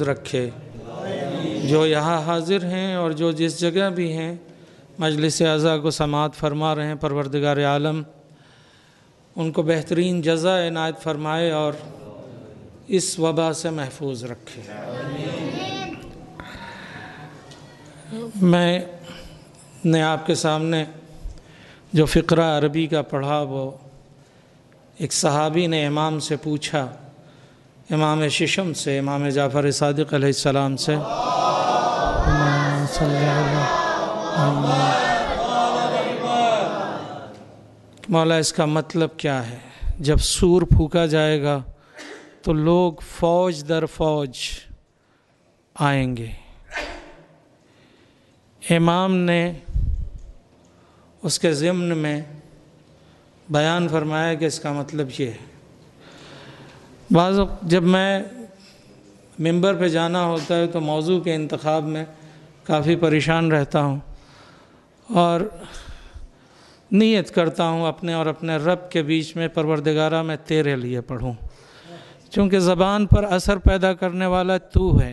रखे जो यहाँ हाजिर हैं और जो जिस जगह भी हैं मजलिस अज़ा को समात फरमा रहे हैं परवरदिगार आलम उनको बेहतरीन जजा इनायत फरमाए और इस वबा से महफूज रखे मैं ने आपके सामने जो फ़िकरा अरबी का पढ़ा वो एक सहाबी ने इमाम से पूछा इमाम शीशम से इमाम जाफ़र सदक सलाम से मौला इसका मतलब क्या है जब सूर फूका जाएगा तो लोग फौज दर फौज आएंगे इमाम ने उसके ज़िम्न में बयान फरमाया कि इसका मतलब ये है बाज़ जब मैं मेंबर पे जाना होता है तो मौजू के इंतखब में काफ़ी परेशान रहता हूँ और नीयत करता हूँ अपने और अपने रब के बीच में परवरदगारा मैं तेरे लिए पढ़ूँ चूँकि ज़बान पर असर पैदा करने वाला तू है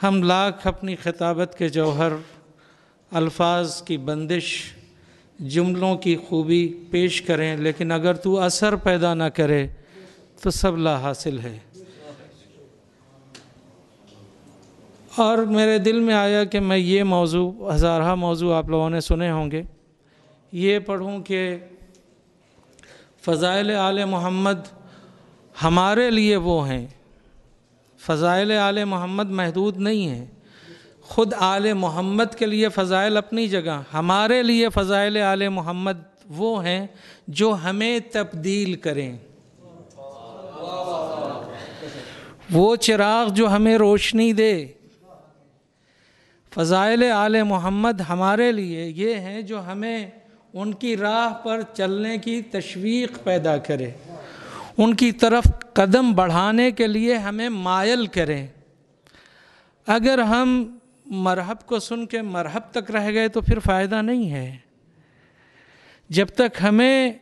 हम लाख अपनी खिताबत के जौहर अल्फाज की बंदिश जुमलों की खूबी पेश करें लेकिन अगर तू असर पैदा ना करे तो सब ला हासिल है और मेरे दिल में आया कि मैं ये मौजू हज़ारहा मौजू आप लोगों ने सुने होंगे ये पढ़ूँ कि फ़ज़ाइल आल मोहम्मद हमारे लिए वो हैं फ़ज़ाइल आल मोहम्मद महदूद नहीं हैं ख़ुद आल मोहम्मद के लिए फ़ज़ाइल अपनी जगह हमारे लिए फ़ज़ाइल आल मोहम्मद वो हैं जो हमें तब्दील करें वो चिराग जो हमें रोशनी दे फ़ज़ाइल आल मोहम्मद हमारे लिए ये हैं जो हमें उनकी राह पर चलने की तशवीक पैदा करें उनकी तरफ कदम बढ़ाने के लिए हमें मायल करें अगर हम मरहब को सुन के मरहब तक रह गए तो फिर फ़ायदा नहीं है जब तक हमें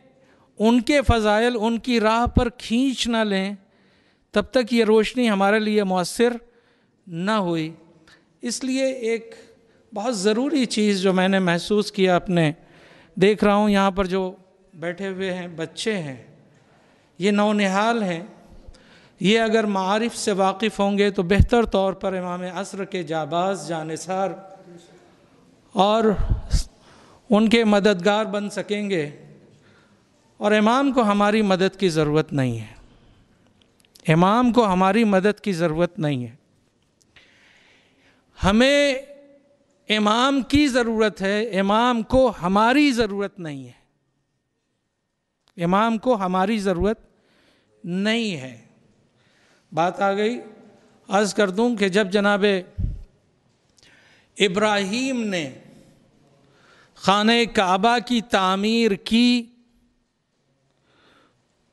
उनके फ़जाइल उनकी राह पर खींच ना लें तब तक ये रोशनी हमारे लिए मौसर ना हुई इसलिए एक बहुत ज़रूरी चीज़ जो मैंने महसूस किया अपने देख रहा हूँ यहाँ पर जो बैठे हुए हैं बच्चे हैं ये नौनिहाल हैं ये अगर मारफ से वाकिफ़ होंगे तो बेहतर तौर पर इमाम असर के जाबाज जानसार और उनके मददगार बन सकेंगे और इमाम को हमारी मदद की ज़रूरत नहीं है इमाम को हमारी मदद की ज़रूरत नहीं है हमें इमाम की ज़रूरत है इमाम को हमारी ज़रूरत नहीं है इमाम को हमारी ज़रूरत नहीं है बात आ गई अर्ज़ कर दूं कि जब जनाब इब्राहिम ने खान काबा की तामीर की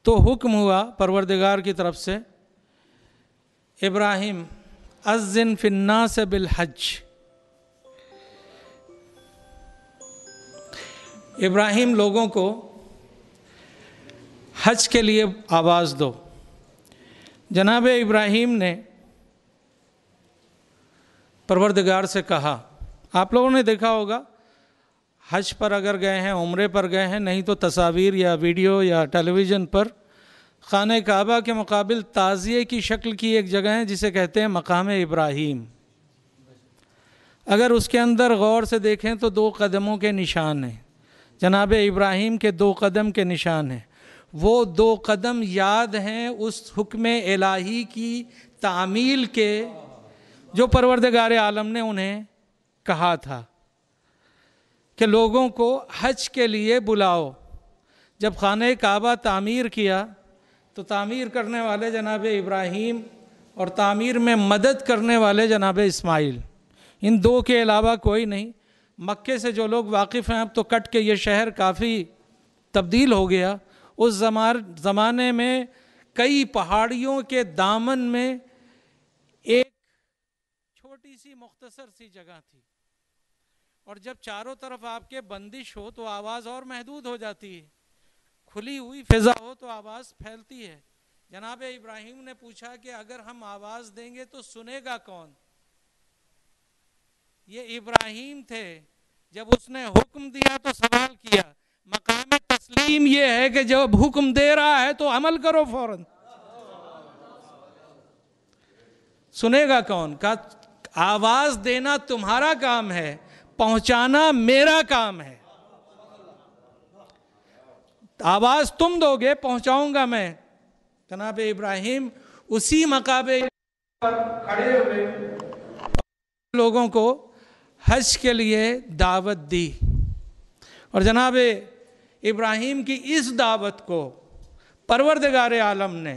तो हुक्म हुआ परवरदिगार की तरफ से इब्राहिम अज़िन फिन्ना से बिलहज इब्राहिम लोगों को हज के लिए आवाज़ दो जनाब इब्राहिम ने परवरदगार से कहा आप लोगों ने देखा होगा हज पर अगर गए हैं उम्रे पर गए हैं नहीं तो तस्वीर या वीडियो या टेलीविज़न पर खान काबा के मुकाबल ताज़िए की शक्ल की एक जगह है जिसे कहते हैं मकाम इब्राहिम अगर उसके अंदर गौर से देखें तो दो कदमों के निशान हैं जनाब इब्राहिम के दो कदम के निशान हैं वो दो कदम याद हैं उस हुक्म इलाही की तामील के जो परवरदगार आलम ने उन्हें कहा था कि लोगों को हज के लिए बुलाओ जब खान काबा तामीर किया तो तामीर करने वाले जनाब इब्राहीम और तामीर में मदद करने वाले जनाब इस्माइल इन दो के अलावा कोई नहीं मक्के से जो लोग वाकिफ़ हैं अब तो कट के ये शहर काफ़ी तब्दील हो गया उस ज़माने में कई पहाड़ियों के दामन में एक छोटी सी मुख्तसर सी जगह थी और जब चारों तरफ आपके बंदिश हो तो आवाज़ और महदूद हो जाती है खुली हुई फिजा हो तो आवाज़ फैलती है जनाब इब्राहिम ने पूछा कि अगर हम आवाज़ देंगे तो सुनेगा कौन ये इब्राहिम थे जब उसने हुक्म दिया तो सवाल किया मकाम तस्लीम ये है कि जब हुक्म दे रहा है तो अमल करो फौरन सुनेगा कौन का आवाज देना तुम्हारा काम है पहुंचाना मेरा काम है आवाज तुम दोगे पहुंचाऊंगा मैं जनाब इब्राहिम उसी मकाबे पर खड़े हुए लोगों को हज के लिए दावत दी और जनाब इब्राहिम की इस दावत को परवरदगार आलम ने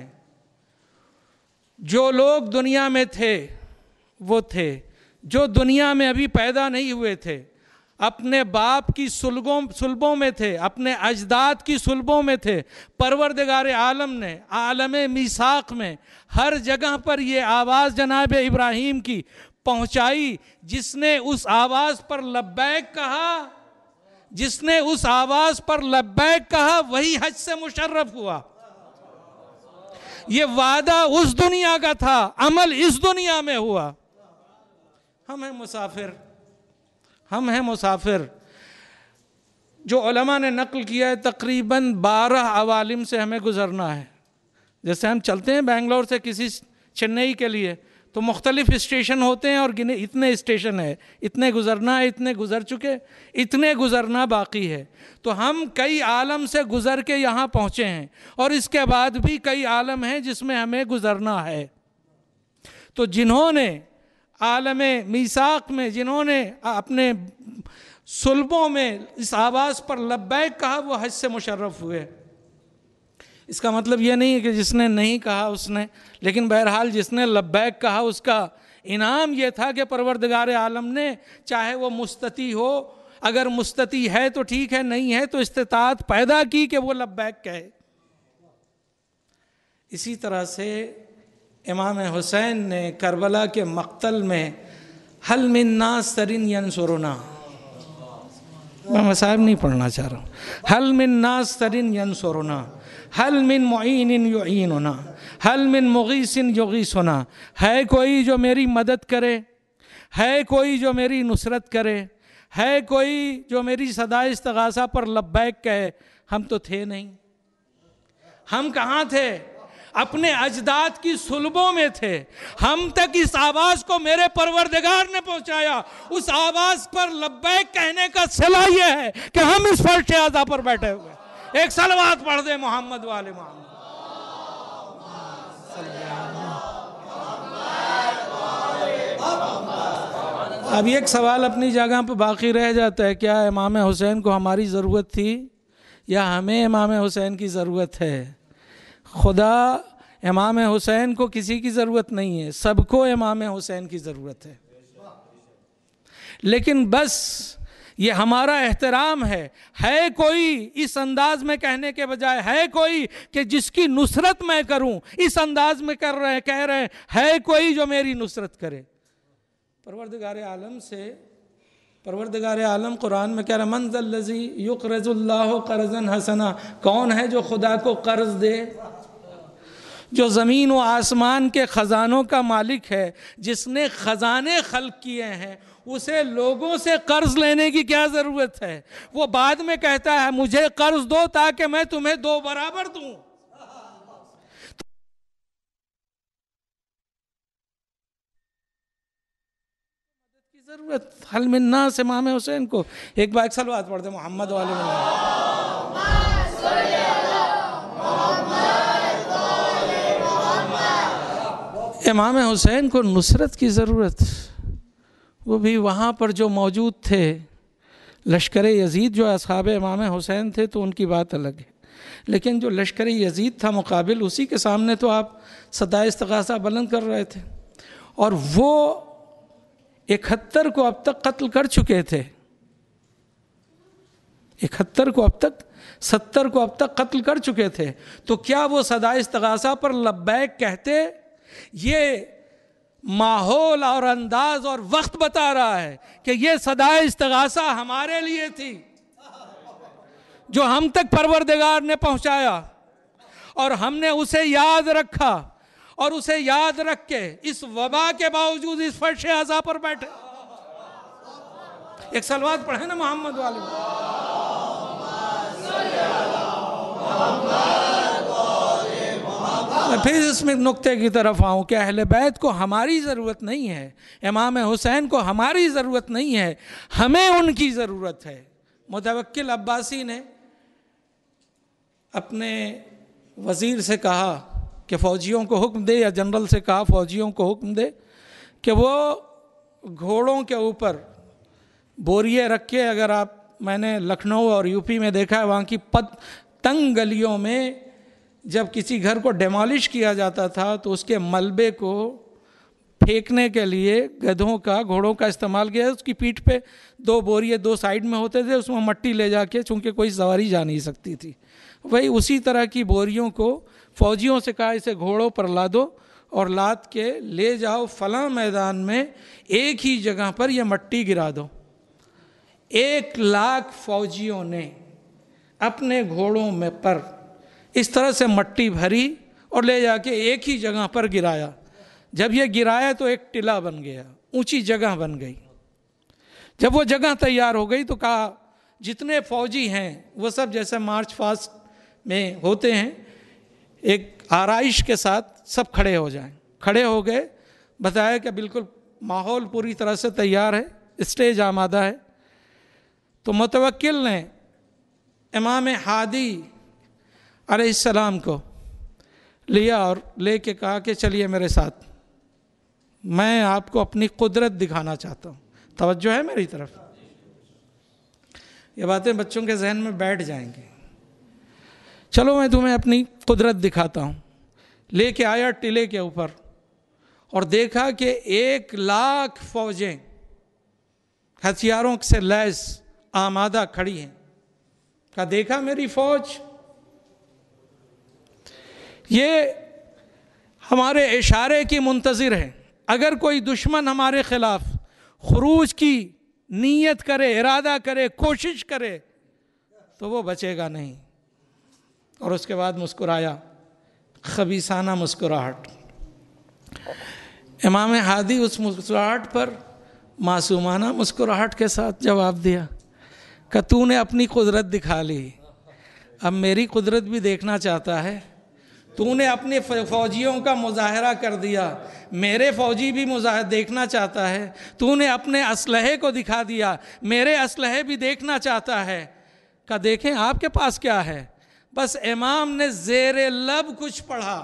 जो लोग दुनिया में थे वो थे जो दुनिया में अभी पैदा नहीं हुए थे अपने बाप की सुलगों सुलबों में थे अपने अजदाद की सुलबों में थे परवरदगार आलम ने आलम मिसाक में हर जगह पर ये आवाज़ जनाब इब्राहिम की पहुंचाई जिसने उस आवाज़ पर लब्बैक कहा जिसने उस आवाज पर लब्बैक कहा वही हज से मुशर्रफ हुआ ये वादा उस दुनिया का था अमल इस दुनिया में हुआ हम हैं मुसाफिर हम हैं मुसाफिर जो उलमा ने नकल किया है तकरीबन बारह अवालिम से हमें गुज़रना है जैसे हम चलते हैं बेंगलोर से किसी चेन्नई के लिए तो मुख्तलिफ स्टेशन होते हैं और गिने इतने स्टेशन है इतने गुज़रना है इतने गुज़र चुके इतने गुज़रना बाकी है तो हम कई आलम से गुज़र के यहाँ पहुँचे हैं और इसके बाद भी कई आलम हैं जिसमें हमें गुज़रना है तो जिन्होंने आलम मीसाक में जिन्होंने अपने सुलबों में इस आवाज़ पर लब्बैक कहा वो हज से मुशर्रफ हुए इसका मतलब यह नहीं है कि जिसने नहीं कहा उसने लेकिन बहरहाल जिसने लब्बैक कहा उसका इनाम यह था कि परवरदगार आलम ने चाहे वो मुस्तती हो अगर मुस्तती है तो ठीक है नहीं है तो इस्तात पैदा की कि वो लब्बैक कहे इसी तरह से इमाम हुसैन ने करबला के मक्तल में हल मिन्ना सरिन यंसुरुना मैं मसाहब नहीं पढ़ना चाह रहा हूँ हल मिन्ना सरिन यंसुरुना हल मिन मोइन युन होना हल मिन इन योगीस होना है कोई जो मेरी मदद करे है कोई जो मेरी नुसरत करे है कोई जो मेरी सदा इस्तगासा पर लब्बैक कहे हम तो थे नहीं हम कहाँ थे अपने अजदाद की सुलभों में थे हम तक इस आवाज को मेरे परवरदिगार ने पहुंचाया उस आवाज पर लब्बैक कहने का सिला यह है कि हम इस फर्श आजा पर बैठे हुए एक सलवात पढ़ दे मोहम्मद वाले मोहम्मद अब एक सवाल अपनी जगह पर बाकी रह जाता है क्या इमाम हुसैन को हमारी ज़रूरत थी या हमें इमाम हुसैन की ज़रूरत है खुदा इमाम हुसैन को किसी की ज़रूरत नहीं है सबको इमाम हुसैन की ज़रूरत है लेकिन बस ये हमारा एहतराम है है कोई इस अंदाज में कहने के बजाय है कोई कि जिसकी नुसरत मैं करूं इस अंदाज में कर रहे कह रहे हैं है कोई जो मेरी नुसरत करे परवरदगार आलम से परवरदगार आलम कुरान में कह रहा मंजल लजी युक रजुल्लाह करजन हसना कौन है जो खुदा को कर्ज दे जो ज़मीन व आसमान के ख़ज़ानों का मालिक है जिसने ख़ज़ाने खल किए हैं उसे लोगों से कर्ज लेने की क्या ज़रूरत है वो बाद में कहता है मुझे कर्ज दो ताकि मैं तुम्हें दो बराबर दूँ ज़रूरत हल मिन्ना से मामे हुसैन को एक बार एक सलवाद पढ़ दे मोहम्मद वाले इमाम हुसैन को नुसरत की ज़रूरत वो भी वहाँ पर जो मौजूद थे लश्कर यजीद जो असहाब इमाम हुसैन थे तो उनकी बात अलग है लेकिन जो लश्कर यजीद था मुकाबिल उसी के सामने तो आप सदा इस्तगासा बुलंद कर रहे थे और वो इकहत्तर को अब तक कत्ल कर चुके थे इकहत्तर को अब तक सत्तर को अब तक कत्ल कर चुके थे तो क्या वो सदा इस्तगासा पर लब्बैक कहते ये माहौल और अंदाज और वक्त बता रहा है कि ये सदा इस्तगासा हमारे लिए थी जो हम तक परवरदिगार ने पहुंचाया और हमने उसे याद रखा और उसे याद रख के इस वबा के बावजूद इस फर्श अजा पर बैठे एक सलवाद पढ़े ना मोहम्मद वाले मैं हाँ, फिर इसमें नुक्ते की तरफ आऊँ कि अहल बैत को हमारी ज़रूरत नहीं है इमाम हुसैन को हमारी ज़रूरत नहीं है हमें उनकी ज़रूरत है मुतवक्ल अब्बासी ने अपने वज़ीर से कहा कि फ़ौजियों को हुक्म दे या जनरल से कहा फ़ौजियों को हुक्म दे कि वो घोड़ों के ऊपर बोरिए रख के अगर आप मैंने लखनऊ और यूपी में देखा है वहाँ की पत तंग गलियों में जब किसी घर को डेमोलिश किया जाता था तो उसके मलबे को फेंकने के लिए गधों का घोड़ों का इस्तेमाल किया उसकी पीठ पे दो बोरिए दो साइड में होते थे उसमें मट्टी ले जाके चूँकि कोई सवारी जा नहीं सकती थी वही उसी तरह की बोरियों को फौजियों से कहा इसे घोड़ों पर ला दो और लाद के ले जाओ फला मैदान में एक ही जगह पर यह मट्टी गिरा दो एक लाख फौजियों ने अपने घोड़ों में पर इस तरह से मट्टी भरी और ले जाके एक ही जगह पर गिराया जब ये गिराया तो एक टिला बन गया ऊंची जगह बन गई जब वो जगह तैयार हो गई तो कहा जितने फौजी हैं वो सब जैसे मार्च फास्ट में होते हैं एक आरइश के साथ सब खड़े हो जाएं खड़े हो गए बताया कि बिल्कुल माहौल पूरी तरह से तैयार है स्टेज आमादा है तो मुतवक्ल ने इमाम हादी सलाम को लिया और ले के कहा कि चलिए मेरे साथ मैं आपको अपनी कुदरत दिखाना चाहता हूँ तवज्जो है मेरी तरफ ये बातें बच्चों के जहन में बैठ जाएंगी चलो मैं तुम्हें अपनी कुदरत दिखाता हूँ ले के आया टिले के ऊपर और देखा कि एक लाख फौजें हथियारों से लैस आमादा खड़ी हैं का देखा मेरी फौज ये हमारे इशारे की मुंतज़र हैं अगर कोई दुश्मन हमारे ख़िलाफ़ खरूज की नीयत करे इरादा करे कोशिश करे तो वो बचेगा नहीं और उसके बाद मुस्कुराया खबीसाना मुस्कुराहट इमाम हादी उस मुस्कुराहट पर मासूमाना मुस्कुराहट के साथ जवाब दिया कि तूने अपनी कुदरत दिखा ली अब मेरी कुदरत भी देखना चाहता है तूने अपने फौजियों का मुजाहरा कर दिया मेरे फौजी भी मुजाह देखना चाहता है तूने अपने असलहे को दिखा दिया मेरे असलहे भी देखना चाहता है का देखें आपके पास क्या है बस इमाम ने जेर लब कुछ पढ़ा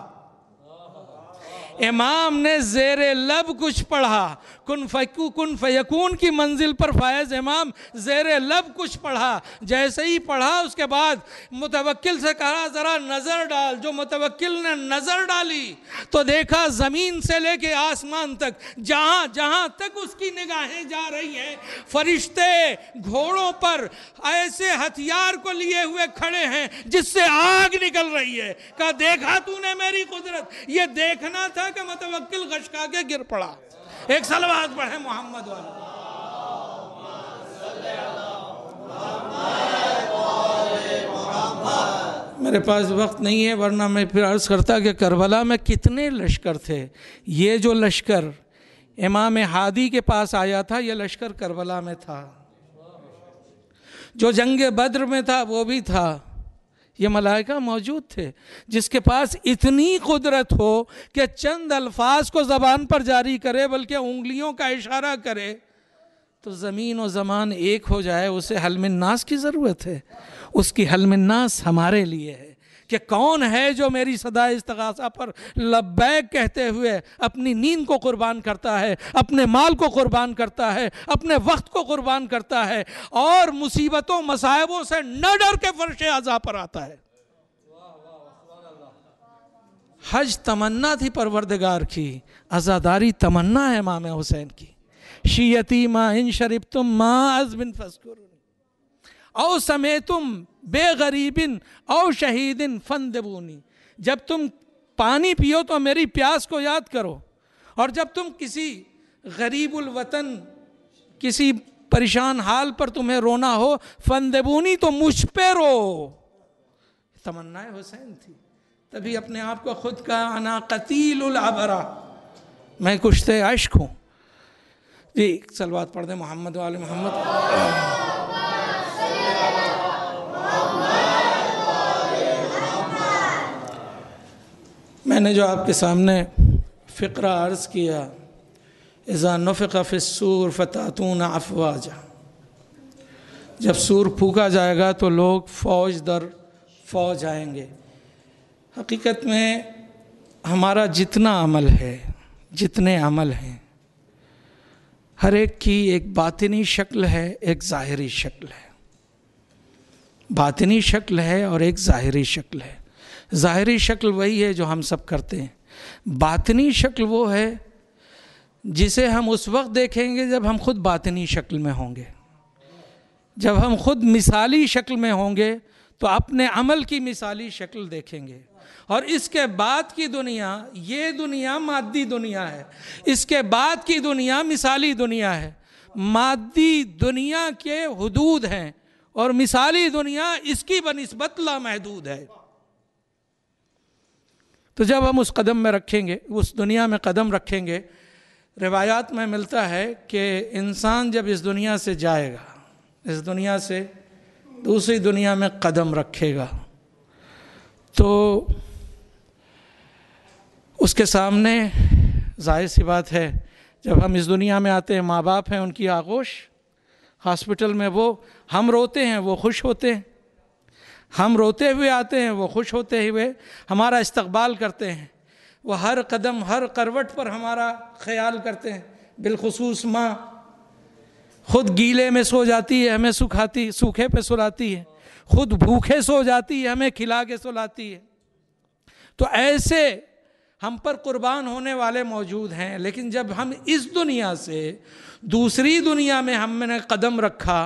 इमाम ने जेर लब कुछ पढ़ा कन फू कन फ़यकून की मंजिल पर फ़ायज़ इमाम ज़ेर लब कुछ पढ़ा जैसे ही पढ़ा उसके बाद मुतवक्ल से कहा ज़रा नज़र डाल जो मुतवक्ल ने नज़र डाली तो देखा ज़मीन से लेके आसमान तक जहाँ जहाँ तक उसकी निगाहें जा रही हैं फरिश्ते घोड़ों पर ऐसे हथियार को लिए हुए खड़े हैं जिससे आग निकल रही है कहा देखा तूने मेरी कुदरत ये देखना था कि मुतवक्ल गश के गिर पड़ा एक सलवाद पढ़े मोहम्मद वाले मेरे पास वक्त नहीं है वरना मैं फिर अर्ज़ करता कि करबला में कितने लश्कर थे ये जो लश्कर इमाम हादी के पास आया था ये लश्कर करबला में था जो जंग बद्र में था वो भी था ये मलाइका मौजूद थे जिसके पास इतनी कुदरत हो कि चंद अल्फाज को ज़बान पर जारी करे बल्कि उंगलियों का इशारा करे तो ज़मीन और ज़मान एक हो जाए उसे हलमिन नास की ज़रूरत है उसकी हलमिन नास हमारे लिए है कि कौन है जो मेरी सदा इस्तगासा पर लब्बैक कहते हुए अपनी नींद को कुर्बान करता है अपने माल को कुर्बान करता है अपने वक्त को कुर्बान करता है और मुसीबतों मसाहबों से न डर के फर्श अजा पर आता है हज तमन्ना थी परवरदगार की आज़ादारी तमन्ना है माम हुसैन की शीयती माँ इन शरीफ तुम माँ अजबिन फसकुर औ तुम बेगरीबिन और शहीदिन फन देबूनी जब तुम पानी पियो तो मेरी प्यास को याद करो और जब तुम किसी गरीबुल वतन किसी परेशान हाल पर तुम्हें रोना हो फन देबूनी तो मुझ पे रो तमन्नाएं हुसैन थी तभी अपने आप को खुद का आना कतील अबरा मैं कुश्ते अश्क हूँ जी सलवात पढ़ दे मोहम्मद वाले मोहम्मद मैंने जो आपके सामने फ़िक्र अर्ज़ किया ऐसा नफ़ा फ़िसूर फ़तातून अफवाजा जब सूर फूका जाएगा तो लोग फौज दर फौज आएंगे हकीकत में हमारा जितना अमल है जितने अमल हैं हर एक की एक बातनी शक्ल है एक ज़ाहरी शक्ल है बातनी शक्ल है और एक ज़ाहरी शक्ल है ज़ाहरी शक्ल वही है जो हम सब करते हैं बातनी शक्ल वो है जिसे हम उस वक्त देखेंगे जब हम खुद बातनी शक्ल में होंगे जब हम खुद मिसाली शक्ल में होंगे तो अपने अमल की मिसाली शक्ल देखेंगे और इसके बाद की दुनिया ये दुनिया मादी दुनिया है इसके बाद की दुनिया मिसाली दुनिया है मादी दुनिया के हदूद हैं और मिसाली दुनिया इसकी बनस्बत लामहदूद है तो जब हम उस कदम में रखेंगे उस दुनिया में कदम रखेंगे रिवायात में मिलता है कि इंसान जब इस दुनिया से जाएगा इस दुनिया से दूसरी दुनिया में कदम रखेगा तो उसके सामने जाहिर सी बात है जब हम इस दुनिया में आते हैं माँ बाप हैं उनकी आगोश हॉस्पिटल में वो हम रोते हैं वो खुश होते हैं हम रोते हुए आते हैं वो खुश होते हुए हमारा इस्तकबाल करते हैं वो हर कदम हर करवट पर हमारा ख्याल करते हैं बिलखसूस माँ खुद गीले में सो जाती है हमें सुखाती सूखे पे सुलाती है खुद भूखे सो जाती है हमें खिला के सुलाती है तो ऐसे हम पर कुर्बान होने वाले मौजूद हैं लेकिन जब हम इस दुनिया से दूसरी दुनिया में हमने कदम रखा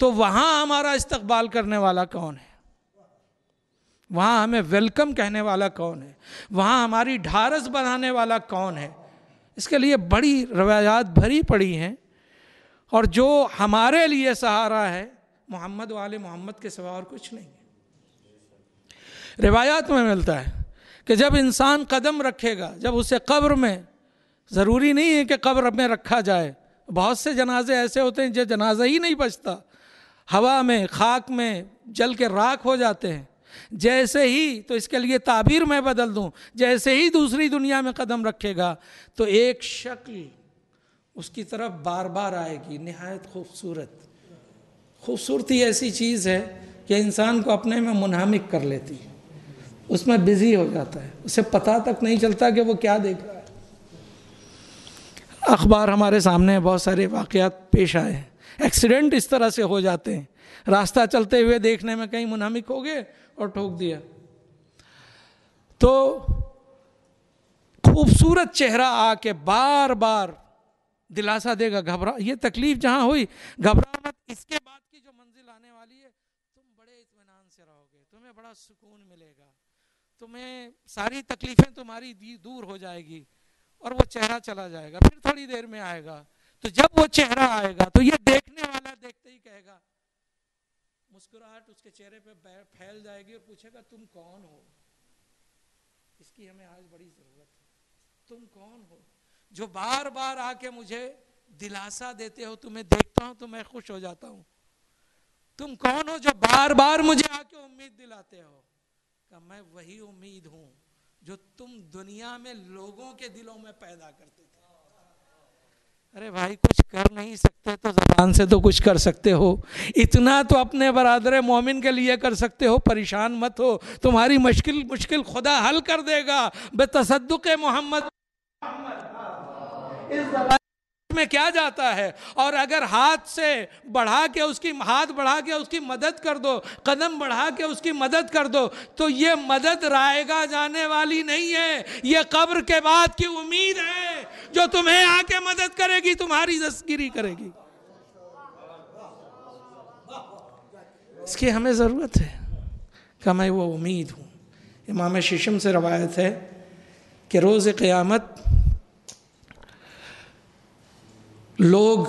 तो वहाँ हमारा इस्तकबाल करने वाला कौन है वहाँ हमें वेलकम कहने वाला कौन है वहाँ हमारी ढारस बनाने वाला कौन है इसके लिए बड़ी रवायात भरी पड़ी हैं और जो हमारे लिए सहारा है मोहम्मद वाले मोहम्मद के सिवा और कुछ नहीं है रिवायात में मिलता है कि जब इंसान कदम रखेगा जब उसे कब्र में ज़रूरी नहीं है कि कब्र में रखा जाए बहुत से जनाजे ऐसे होते हैं जो जनाजा ही नहीं बचता हवा में खाक में जल के राख हो जाते हैं जैसे ही तो इसके लिए ताबीर मैं बदल दूं जैसे ही दूसरी दुनिया में कदम रखेगा तो एक शक्ल उसकी तरफ बार बार आएगी नहायत खूबसूरत खूबसूरती ऐसी चीज़ है कि इंसान को अपने में मुनहमिक कर लेती है उसमें बिजी हो जाता है उसे पता तक नहीं चलता कि वो क्या देख रहा है अखबार हमारे सामने बहुत सारे वाक़ात पेश आए हैं एक्सीडेंट इस तरह से हो जाते हैं रास्ता चलते हुए देखने में कहीं मुनहमिक हो गए और ठोक दिया तो खूबसूरत चेहरा आके बार बार दिलासा देगा घबरा ये तकलीफ जहां हुई घबरा मत इसके बाद की जो मंजिल आने वाली है तुम बड़े इतमान से रहोगे तुम्हें बड़ा सुकून मिलेगा तुम्हें सारी तकलीफें तुम्हारी दूर हो जाएगी और वो चेहरा चला जाएगा फिर थोड़ी देर में आएगा तो जब वो चेहरा आएगा तो ये देखने वाला देखते ही कहेगा मुस्कुराहट उसके चेहरे पे फैल जाएगी और पूछेगा तुम कौन हो इसकी हमें आज बड़ी ज़रूरत है तुम कौन हो जो बार बार आके मुझे दिलासा देते हो तुम्हें देखता हूँ तो मैं खुश हो जाता हूँ तुम कौन हो जो बार बार मुझे आके उम्मीद दिलाते हो का मैं वही उम्मीद हूँ जो तुम दुनिया में लोगों के दिलों में पैदा करते थे अरे भाई कुछ कर नहीं सकते तो जबान से तो कुछ कर सकते हो इतना तो अपने बरदर मोमिन के लिए कर सकते हो परेशान मत हो तुम्हारी मुश्किल मुश्किल खुदा हल कर देगा बेतसदुक मोहम्मद इस में क्या जाता है और अगर हाथ से बढ़ा के उसकी हाथ बढ़ा के उसकी मदद कर दो कदम बढ़ा के उसकी मदद कर दो तो ये मदद रायगा जाने वाली नहीं है ये कब्र के बाद की उम्मीद है जो तुम्हें आके मदद करेगी तुम्हारी दस्तगिरी करेगी इसकी हमें ज़रूरत है क्या मैं वो उम्मीद हूँ इमाम शीशम से रवायत है कि रोज़ क़यामत लोग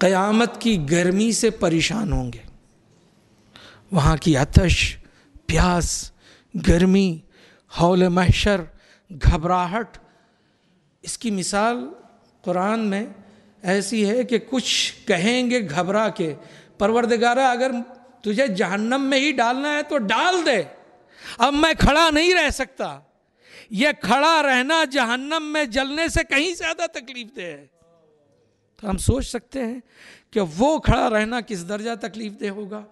क़यामत की गर्मी से परेशान होंगे वहाँ की आतश प्यास गर्मी हौल महशर घबराहट इसकी मिसाल कुरान में ऐसी है कि कुछ कहेंगे घबरा के परवरदगारा अगर तुझे जहन्नम में ही डालना है तो डाल दे अब मैं खड़ा नहीं रह सकता यह खड़ा रहना जहन्नम में जलने से कहीं ज़्यादा तकलीफ दे है तो हम सोच सकते हैं कि वो खड़ा रहना किस दर्जा तकलीफ दे होगा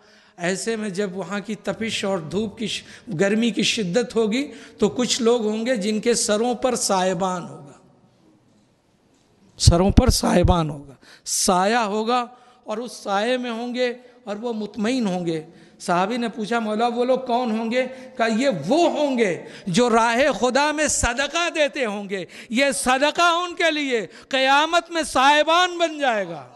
ऐसे में जब वहाँ की तपिश और धूप की गर्मी की शिद्दत होगी तो कुछ लोग होंगे जिनके सरों पर सायबान होगा सरों पर सायबान होगा साया होगा और उस साय में होंगे और वो मुतमिन होंगे साहबी ने पूछा मौला वो लोग कौन होंगे कहा ये वो होंगे जो राह खुदा में सदका देते होंगे ये सदका उनके लिए क़यामत में साहिबान बन जाएगा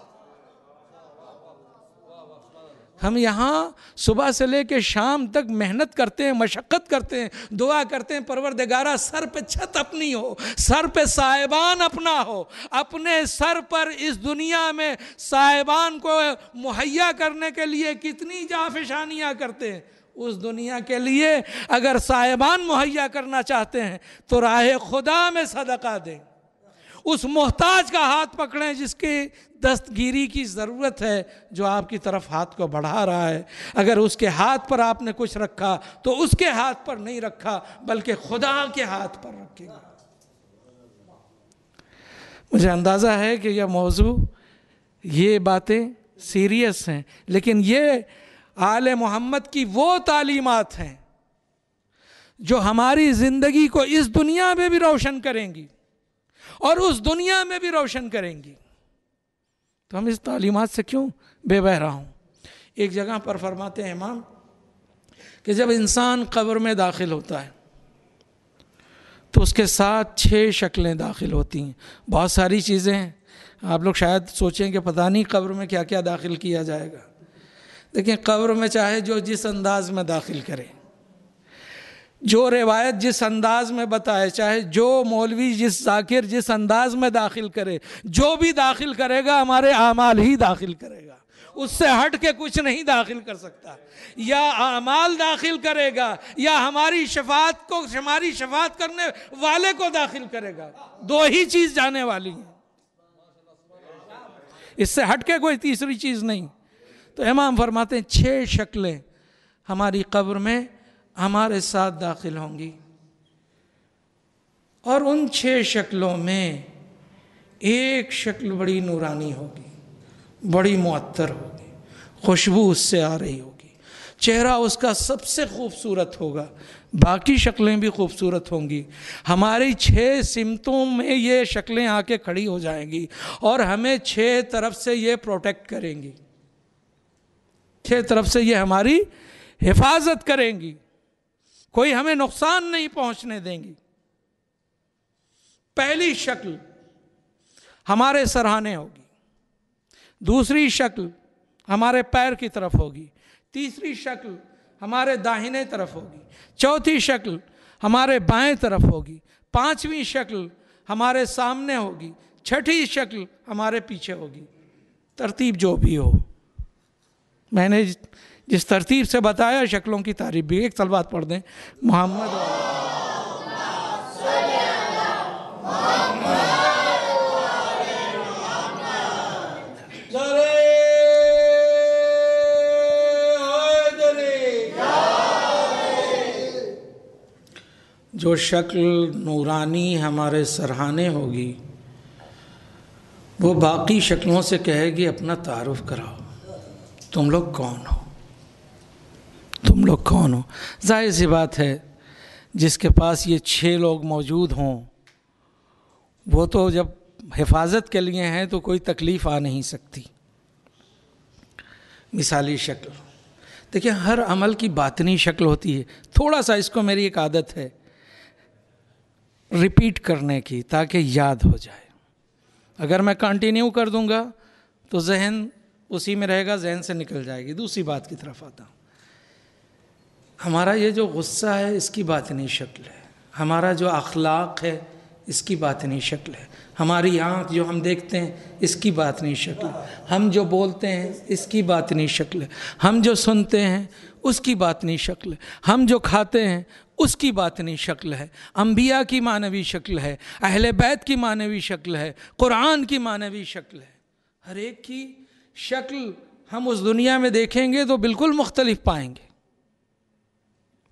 हम यहाँ सुबह से कर शाम तक मेहनत करते हैं मशक्क़त करते हैं दुआ करते हैं परवरदगारा सर पे छत अपनी हो सर पे साहिबान अपना हो अपने सर पर इस दुनिया में साहिबान को मुहैया करने के लिए कितनी जाफिशानियाँ करते हैं उस दुनिया के लिए अगर साहिबान मुहैया करना चाहते हैं तो राह खुदा में सदका दें उस मोहताज का हाथ पकड़ें जिसके दस्तगिरी की ज़रूरत है जो आपकी तरफ हाथ को बढ़ा रहा है अगर उसके हाथ पर आपने कुछ रखा तो उसके हाथ पर नहीं रखा बल्कि खुदा के हाथ पर रखेगा मुझे अंदाज़ा है कि यह मौजू ये बातें सीरियस हैं लेकिन ये आल मोहम्मद की वो तालीमत हैं जो हमारी ज़िंदगी को इस दुनिया में भी रोशन करेंगी और उस दुनिया में भी रोशन करेंगी तो हम इस तालीमत से क्यों बेबह रहा हूँ एक जगह पर फरमाते हैं इमाम कि जब इंसान कब्र में दाखिल होता है तो उसके साथ छः शक्लें दाखिल होती हैं बहुत सारी चीज़ें हैं आप लोग शायद सोचें कि पता नहीं कब्र में क्या क्या दाखिल किया जाएगा देखिए कब्र में चाहे जो जिस अंदाज में दाखिल करें जो रिवायत जिस अंदाज में बताए चाहे जो मौलवी जिस जाकिर जिस अंदाज में दाखिल करे जो भी दाखिल करेगा हमारे आमाल ही दाखिल करेगा उससे हट के कुछ नहीं दाखिल कर सकता या आमाल दाखिल करेगा या हमारी शफात को हमारी शफात करने वाले को दाखिल करेगा दो ही चीज़ जाने वाली है इससे हट के कोई तीसरी चीज़ नहीं तो इमाम फरमाते छह छः शक्लें हमारी कब्र में हमारे साथ दाखिल होंगी और उन छह शक्लों में एक शक्ल बड़ी नूरानी होगी बड़ी मुअत्तर होगी खुशबू उससे आ रही होगी चेहरा उसका सबसे खूबसूरत होगा बाकी शक्लें भी खूबसूरत होंगी हमारी छः सिमतों में ये शक्लें आके खड़ी हो जाएंगी और हमें छः तरफ से ये प्रोटेक्ट करेंगी छः तरफ से ये हमारी हिफाजत करेंगी कोई हमें नुकसान नहीं पहुंचने देंगी पहली शक्ल हमारे सराहने होगी दूसरी शक्ल हमारे पैर की तरफ होगी तीसरी शक्ल हमारे दाहिने तरफ होगी चौथी शक्ल हमारे बाएं तरफ होगी पांचवी शक्ल हमारे सामने होगी छठी शक्ल हमारे पीछे होगी तरतीब जो भी हो मैंने जिस तरतीब से बताया शक्लों की तारीफ भी एक तलबात पढ़ दें मोहम्मद जो शक्ल नूरानी हमारे सरहाने होगी वो बाकी शक्लों से कहेगी अपना तारुफ कराओ तुम लोग कौन हो तुम लोग कौन हो जाहिर सी बात है जिसके पास ये छः लोग मौजूद हों वो तो जब हिफाजत के लिए हैं तो कोई तकलीफ़ आ नहीं सकती मिसाली शक्ल देखिए हर अमल की बातनी शक्ल होती है थोड़ा सा इसको मेरी एक आदत है रिपीट करने की ताकि याद हो जाए अगर मैं कंटिन्यू कर दूंगा तो जहन उसी में रहेगा जहन से निकल जाएगी दूसरी बात की तरफ आता हूँ हमारा ये जो गुस्सा है इसकी बातनी शक्ल है हमारा जो अखलाक है इसकी बातनी शक्ल है हमारी आँख जो हम देखते हैं इसकी बातनी शक्ल हम जो बोलते हैं इसकी बातनी शक्ल हम जो सुनते हैं उसकी बातनी शक्ल हम जो खाते हैं उसकी बातनी शक्ल है अम्बिया की मानवी शक्ल है अहल बैत की मानवी शक्ल है कुरान की मानवी शक्ल है हर एक की शक्ल हम उस दुनिया में देखेंगे तो बिल्कुल मुख्तलिफ पाएंगे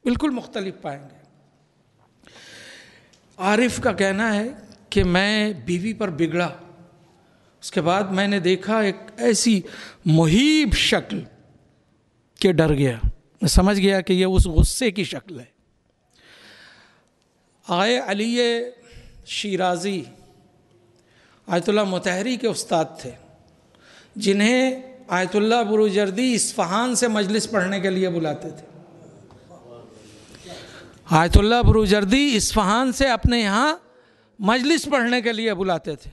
बिल्कुल मुख्तलिफ पाएंगे आरिफ का कहना है कि मैं बीवी पर बिगड़ा उसके बाद मैंने देखा एक ऐसी मुहिब शक्ल के डर गया मैं समझ गया कि यह उस गुस्से की शक्ल है आए अली शिराजी आयतुल्ला मतहरी के उस्ताद थे जिन्हें आयतुल्ला बुरुजर्दी इस्फहान से मजलिस पढ़ने के लिए बुलाते थे आयतुल्ला बुरुजर्दी इस्फहान से अपने यहाँ मजलिस पढ़ने के लिए बुलाते थे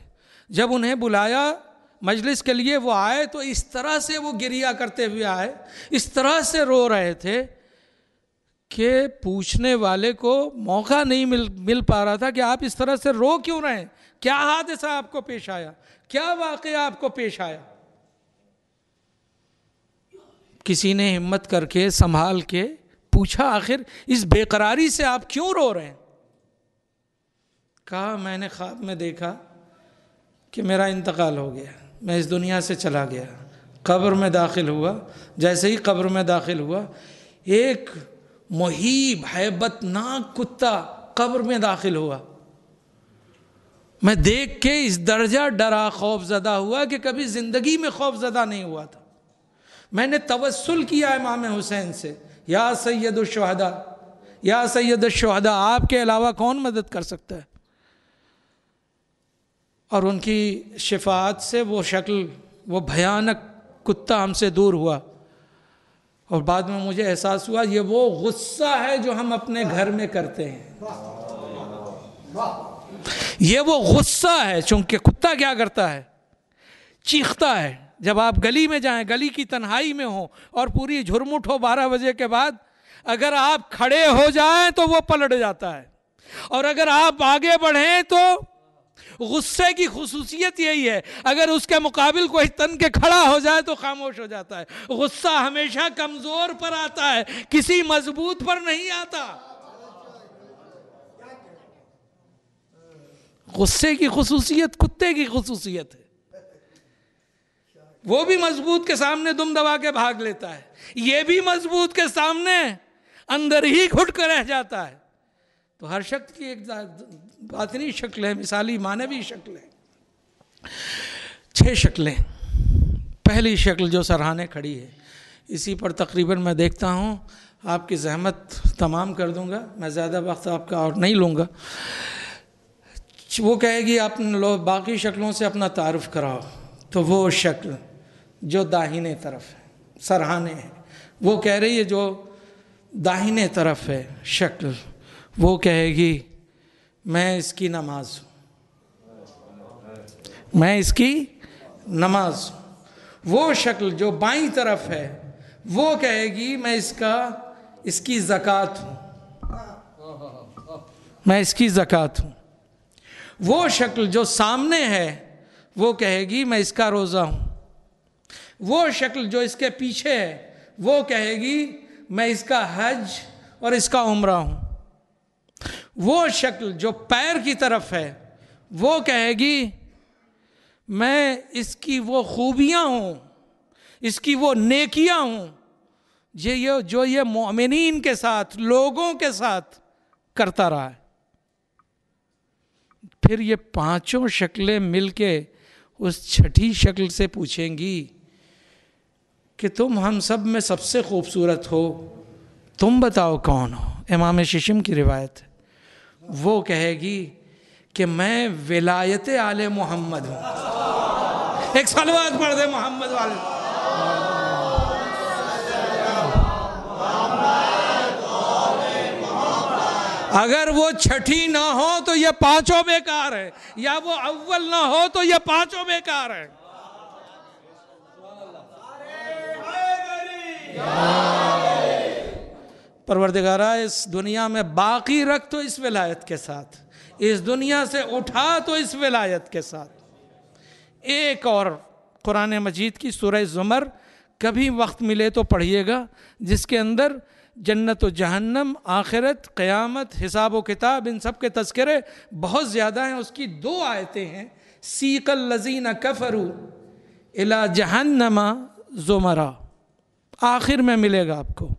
जब उन्हें बुलाया मजलिस के लिए वो आए तो इस तरह से वो गिरिया करते हुए आए इस तरह से रो रहे थे कि पूछने वाले को मौका नहीं मिल मिल पा रहा था कि आप इस तरह से रो क्यों रहे हैं क्या हादसा आपको पेश आया क्या वाक़ आपको पेश आया किसी ने हिम्मत करके संभाल के पूछा आखिर इस बेकरारी से आप क्यों रो रहे हैं कहा मैंने ख्वाब में देखा कि मेरा इंतकाल हो गया मैं इस दुनिया से चला गया कब्र में दाखिल हुआ जैसे ही कब्र में दाखिल हुआ एक मुहीब हैबतनाक कुत्ता कब्र में दाखिल हुआ मैं देख के इस दर्जा डरा खौफ ज़दा हुआ कि कभी ज़िंदगी में खौफ ज़दा नहीं हुआ था मैंने तवसल किया इमाम हुसैन से या सैद शहदा या सैद शहदा आपके अलावा कौन मदद कर सकता है और उनकी शिफात से वो शक्ल वो भयानक कुत्ता हमसे दूर हुआ और बाद में मुझे एहसास हुआ ये वो गुस्सा है जो हम अपने घर में करते हैं ये वो गुस्सा है चूंकि कुत्ता क्या करता है चीखता है जब आप गली में जाएं गली की तन्हाई में हो और पूरी झुरमुट हो बारह बजे के बाद अगर आप खड़े हो जाएं तो वो पलट जाता है और अगर आप आगे बढ़ें तो गुस्से की खसूसियत यही है अगर उसके मुकाबिल कोई तन के खड़ा हो जाए तो खामोश हो जाता है गुस्सा हमेशा कमज़ोर पर आता है किसी मजबूत पर नहीं आता गुस्से की खसूसियत कुत्ते की खसूसियत है वो भी मजबूत के सामने दुम दबा के भाग लेता है ये भी मजबूत के सामने अंदर ही घुट कर रह जाता है तो हर शक्त की एक बातनी शक्ल है मिसाली मानवी शक्ल है छह शक्लें पहली शक्ल जो सराहने खड़ी है इसी पर तकरीबन मैं देखता हूँ आपकी जहमत तमाम कर दूंगा मैं ज़्यादा वक्त आपका और नहीं लूँगा वो कहेगी आप बाकी शक्लों से अपना तारफ़ कराओ तो वो शक्ल जो दाहिने तरफ है सराहने हैं वो कह रही है जो दाहिने तरफ है शक्ल वो कहेगी मैं इसकी नमाज हूँ मैं इसकी नमाज हूँ वो शक्ल जो बाई तरफ है वो कहेगी मैं इसका इसकी ज़क़़त हूँ मैं इसकी ज़क़़त हूँ वो शक्ल जो सामने है वो कहेगी मैं इसका रोज़ा हूँ वो शक्ल जो इसके पीछे है वो कहेगी मैं इसका हज और इसका उम्रा हूं वो शक्ल जो पैर की तरफ है वो कहेगी मैं इसकी वो खूबियाँ हूं इसकी वो नेकियां हूं ये ये जो ये मोमिन के साथ लोगों के साथ करता रहा है फिर ये पांचों शक्लें मिलके उस छठी शक्ल से पूछेंगी कि तुम हम सब में सबसे खूबसूरत हो तुम बताओ कौन हो इमाम शिशम की रिवायत वो कहेगी कि मैं विलायत आल मोहम्मद हूँ एक सलवाद पढ़ दे मोहम्मद वाले अगर वो छठी ना हो तो ये पांचों बेकार है या वो अव्वल ना हो तो ये पांचों बेकार है परवरदगारा इस दुनिया में बाकी रख तो इस विलायत के साथ इस दुनिया से उठा तो इस विलायत के साथ एक और कुरान मजीद की सूरह ज़ुमर कभी वक्त मिले तो पढ़िएगा जिसके अंदर जन्नत व जहन्नम आखिरत क़यामत हिसाब व किताब इन सब के तस्करे बहुत ज़्यादा हैं उसकी दो आयतें हैं सीकल लजीना कफरू इला जहन्नमा जुमरा आखिर में मिलेगा आपको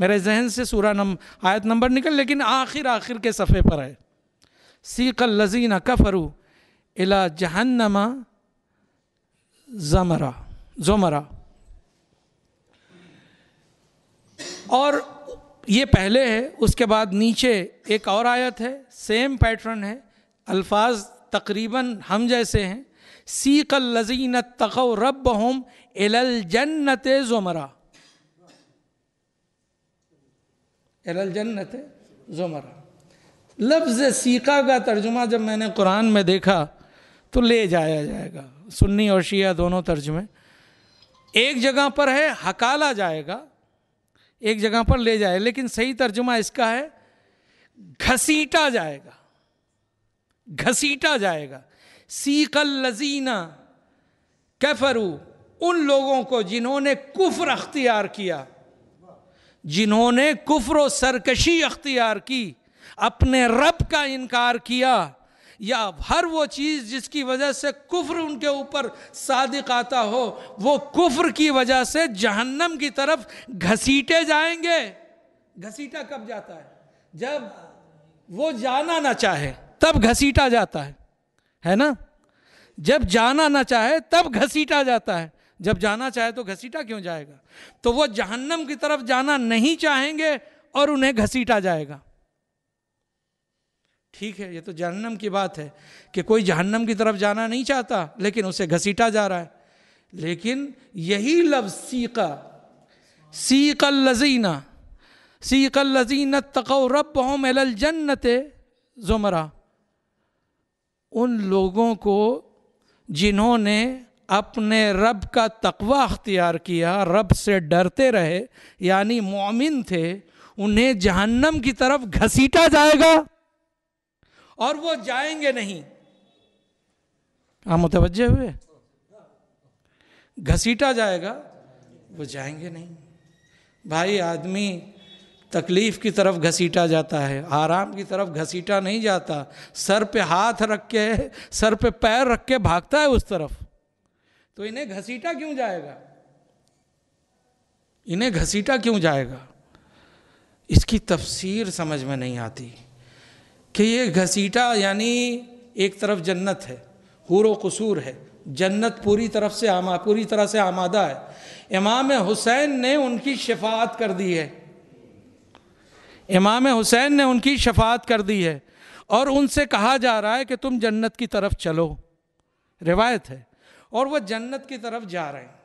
मेरे जहन से सूरा नम आयत नंबर निकल लेकिन आखिर आखिर के सफ़े पर है सीक लजीन कफरू इला जहन्नमा जमरा जोमरा और ये पहले है उसके बाद नीचे एक और आयत है सेम पैटर्न है अल्फाज तकरीबन हम जैसे हैं सीकल लजीन तखो रब होम इलल जन्नत जोमरा अरल जन्नत जुमरा लफ्ज़ सीखा का तर्जुमा जब मैंने कुरान में देखा तो ले जाया जाएगा सुन्नी और शिया दोनों तर्जुमे एक जगह पर है हकाला जाएगा एक जगह पर ले जाए लेकिन सही तर्जुमा इसका है घसीटा जाएगा घसीटा जाएगा सीकल लजीना कैफरू उन लोगों को जिन्होंने कुफ्र अख्तियार किया जिन्होंने कुफ्र सरकशी अख्तियार की अपने रब का इनकार किया या हर वो चीज़ जिसकी वजह से कुफ्र उनके ऊपर सादिक आता हो वो कुफ्र की वजह से जहन्नम की तरफ घसीटे जाएंगे घसीटा कब जाता है जब वो जाना ना चाहे तब घसीटा जाता है है ना जब जाना ना चाहे तब घसीटा जाता है जब जाना चाहे तो घसीटा क्यों जाएगा तो वो जहन्नम की तरफ जाना नहीं चाहेंगे और उन्हें घसीटा जाएगा ठीक है ये तो जहन्नम की बात है कि कोई जहन्नम की तरफ जाना नहीं चाहता लेकिन उसे घसीटा जा रहा है लेकिन यही लफ्ज सीका सीकल लजीना सीकल लजीन तको रब हम एल जन्नत जुमरा उन लोगों को जिन्होंने अपने रब का तकवा अख्तियार किया रब से डरते रहे यानी मोमिन थे उन्हें जहन्नम की तरफ घसीटा जाएगा और वो जाएंगे नहीं आप मुतवजे हुए घसीटा जाएगा वो जाएंगे नहीं भाई आदमी तकलीफ़ की तरफ घसीटा जाता है आराम की तरफ घसीटा नहीं जाता सर पे हाथ रख के सर पे पैर रख के भागता है उस तरफ तो इन्हें घसीटा क्यों जाएगा इन्हें घसीटा क्यों जाएगा इसकी तफसीर समझ में नहीं आती कि ये घसीटा यानी एक तरफ जन्नत है हूर कसूर है जन्नत पूरी तरफ से आमा पूरी तरह से आमादा है इमाम हुसैन ने उनकी शफात कर दी है इमाम हुसैन ने उनकी शफात कर दी है और उनसे कहा जा रहा है कि तुम जन्नत की तरफ चलो रिवायत है और वह जन्नत की तरफ जा रहे हैं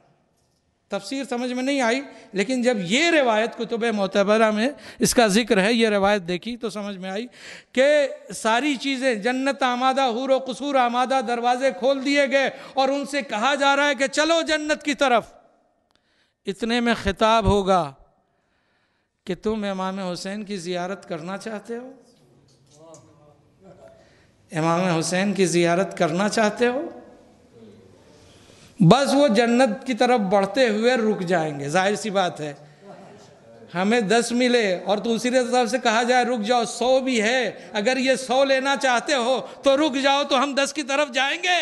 तफसीर समझ में नहीं आई लेकिन जब ये रिवायत कुतुब मोतबरा में इसका जिक्र है ये रिवायत देखी तो समझ में आई कि सारी चीज़ें जन्नत आमादा हूर कसूर आमादा दरवाजे खोल दिए गए और उनसे कहा जा रहा है कि चलो जन्नत की तरफ इतने में खिताब होगा कि तुम इमाम हुसैन की ज़ियारत करना चाहते हो इमाम हुसैन की ज़ियारत करना चाहते हो बस वो जन्नत की तरफ बढ़ते हुए रुक जाएंगे जाहिर सी बात है हमें दस मिले और दूसरे तरफ से कहा जाए रुक जाओ सौ भी है अगर ये सौ लेना चाहते हो तो रुक जाओ तो हम दस की तरफ जाएंगे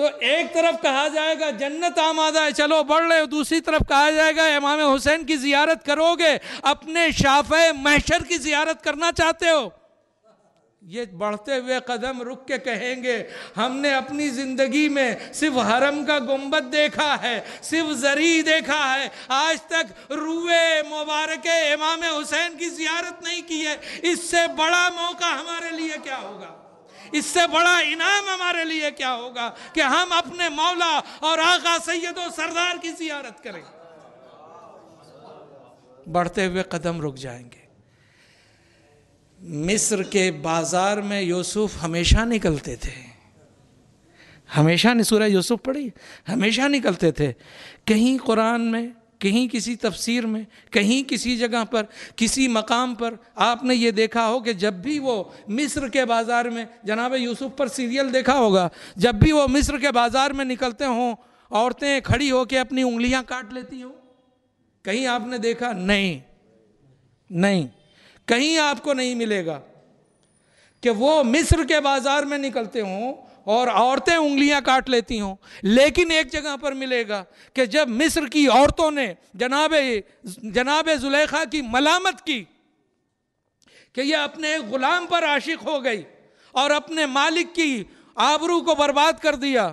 तो एक तरफ कहा जाएगा जन्नत आमादा है चलो बढ़ रहे हो दूसरी तरफ कहा जाएगा इमाम हुसैन की जियारत करोगे अपने शाफ़ महशर की जियारत करना चाहते हो ये बढ़ते हुए कदम रुक के कहेंगे हमने अपनी ज़िंदगी में सिर्फ हरम का गुम्बद देखा है सिर्फ जरी देखा है आज तक रूए मुबारक इमाम हुसैन की जियारत नहीं की है इससे बड़ा मौका हमारे लिए क्या होगा इससे बड़ा इनाम हमारे लिए क्या होगा कि हम अपने मौला और आका सैद सरदार की जियारत करें बढ़ते हुए कदम रुक जाएंगे मिस्र के बाजार में यूसुफ हमेशा निकलते थे हमेशा सूरह यूसुफ पढ़ी हमेशा निकलते थे कहीं कुरान में कहीं किसी तफसीर में कहीं किसी जगह पर किसी मकाम पर आपने ये देखा हो कि जब भी वो मिस्र के बाज़ार में जनाब यूसुफ पर सीरियल देखा होगा जब भी वो मिस्र के बाज़ार में निकलते हों औरतें खड़ी होकर अपनी उंगलियां काट लेती हों कहीं आपने देखा नहीं नहीं कहीं आपको नहीं मिलेगा कि वो मिस्र के बाजार में निकलते हों और औरतें उंगलियां काट लेती हों लेकिन एक जगह पर मिलेगा कि जब मिस्र की औरतों ने जनाब जनाब जुलेखा की मलामत की कि यह अपने गुलाम पर आशिक हो गई और अपने मालिक की आबरू को बर्बाद कर दिया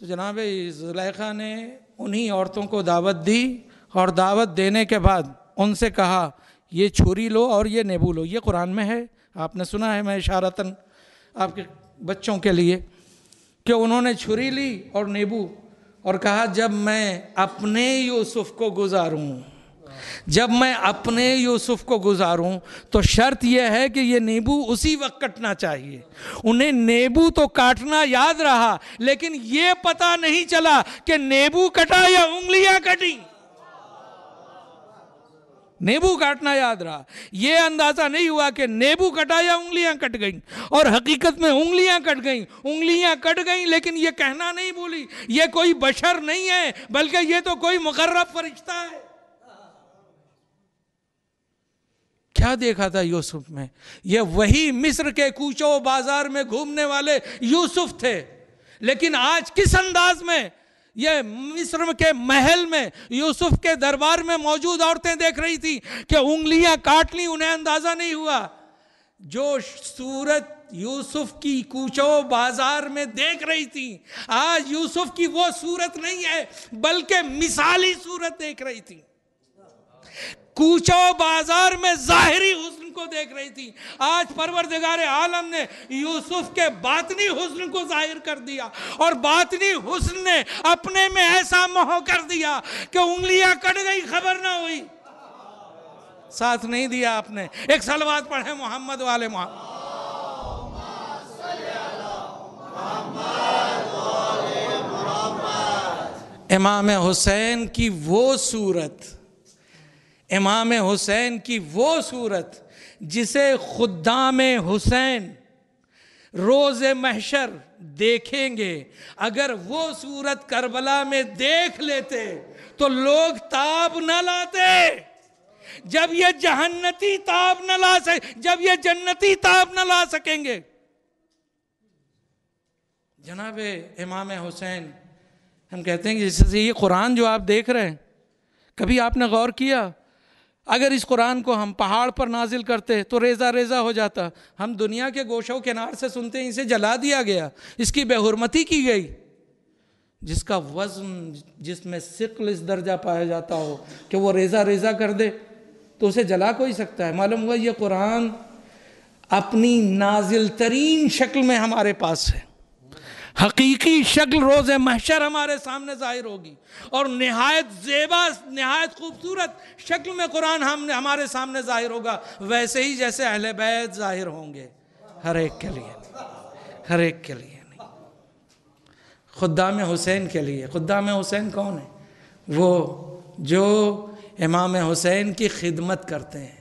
तो जनाब जुलेखा ने उन्हीं औरतों को दावत दी और दावत देने के बाद उनसे कहा ये छुरी लो और ये नेबू लो ये कुरान में है आपने सुना है मैं इशारतन आपके बच्चों के लिए कि उन्होंने छुरी ली और नेबू और कहा जब मैं अपने यूसुफ को गुजारूं जब मैं अपने यूसुफ को गुजारूं तो शर्त यह है कि यह नींबू उसी वक्त कटना चाहिए उन्हें नींबू तो काटना याद रहा लेकिन ये पता नहीं चला कि नींबू कटा या उंगलियां कटी नेबू काटना याद रहा यह अंदाज़ा नहीं हुआ कि नेबू कटा या उंगलियां कट गईं और हकीकत में उंगलियां कट गईं उंगलियां कट गईं लेकिन यह कहना नहीं भूली यह कोई बशर नहीं है बल्कि यह तो कोई मुकर्रब फरिश्ता है क्या देखा था यूसुफ में यह वही मिस्र के कूचो बाजार में घूमने वाले यूसुफ थे लेकिन आज किस अंदाज में ये मिस्र के महल में यूसुफ के दरबार में मौजूद औरतें देख रही थी कि उंगलियां काट ली उन्हें अंदाजा नहीं हुआ जो सूरत यूसुफ की कूचो बाजार में देख रही थी आज यूसुफ की वो सूरत नहीं है बल्कि मिसाली सूरत देख रही थी कूचो बाजार में जाहिरी हुस्न को देख रही थी आज परवरदिगार आलम ने यूसुफ के बातनी हुस्न को जाहिर कर दिया और बातनी हुस्न ने अपने में ऐसा मोह कर दिया कि उंगलियां कट गई खबर ना हुई साथ नहीं दिया आपने एक सलवाद पढ़े मोहम्मद वाले मोहम्मद इमाम हुसैन की वो सूरत इमाम हुसैन की वो सूरत जिसे खुदाम हुसैन रोज़ महशर देखेंगे अगर वो सूरत करबला में देख लेते तो लोग ताब न लाते जब ये जहन्नती ताब न ला सके जब ये जन्नती ताब न ला सकेंगे जनाब इमाम हुसैन हम कहते हैं कि जैसे ये कुरान जो आप देख रहे हैं कभी आपने गौर किया अगर इस कुरान को हम पहाड़ पर नाजिल करते तो रेजा रेजा हो जाता हम दुनिया के गोशों किनार से सुनते हैं इसे जला दिया गया इसकी बेहरमती की गई जिसका वज़न जिसमें सिकल इस दर्जा पाया जाता हो कि वो रेजा रेजा कर दे तो उसे जला कोई सकता है मालूम हुआ ये कुरान अपनी नाजिल तरीन शक्ल में हमारे पास है हकीकी शक्ल रोज़ महशर हमारे सामने ज़ाहिर होगी और नहायत जेबा नहायत खूबसूरत शक्ल में कुरान हम हमारे सामने ज़ाहिर होगा वैसे ही जैसे अहल बैत ज़ाहिर होंगे हर एक के लिए हर एक के लिए नहीं खुदा में हुसैन के लिए खुदा में हुसैन कौन है वो जो इमाम हुसैन की खिदमत करते हैं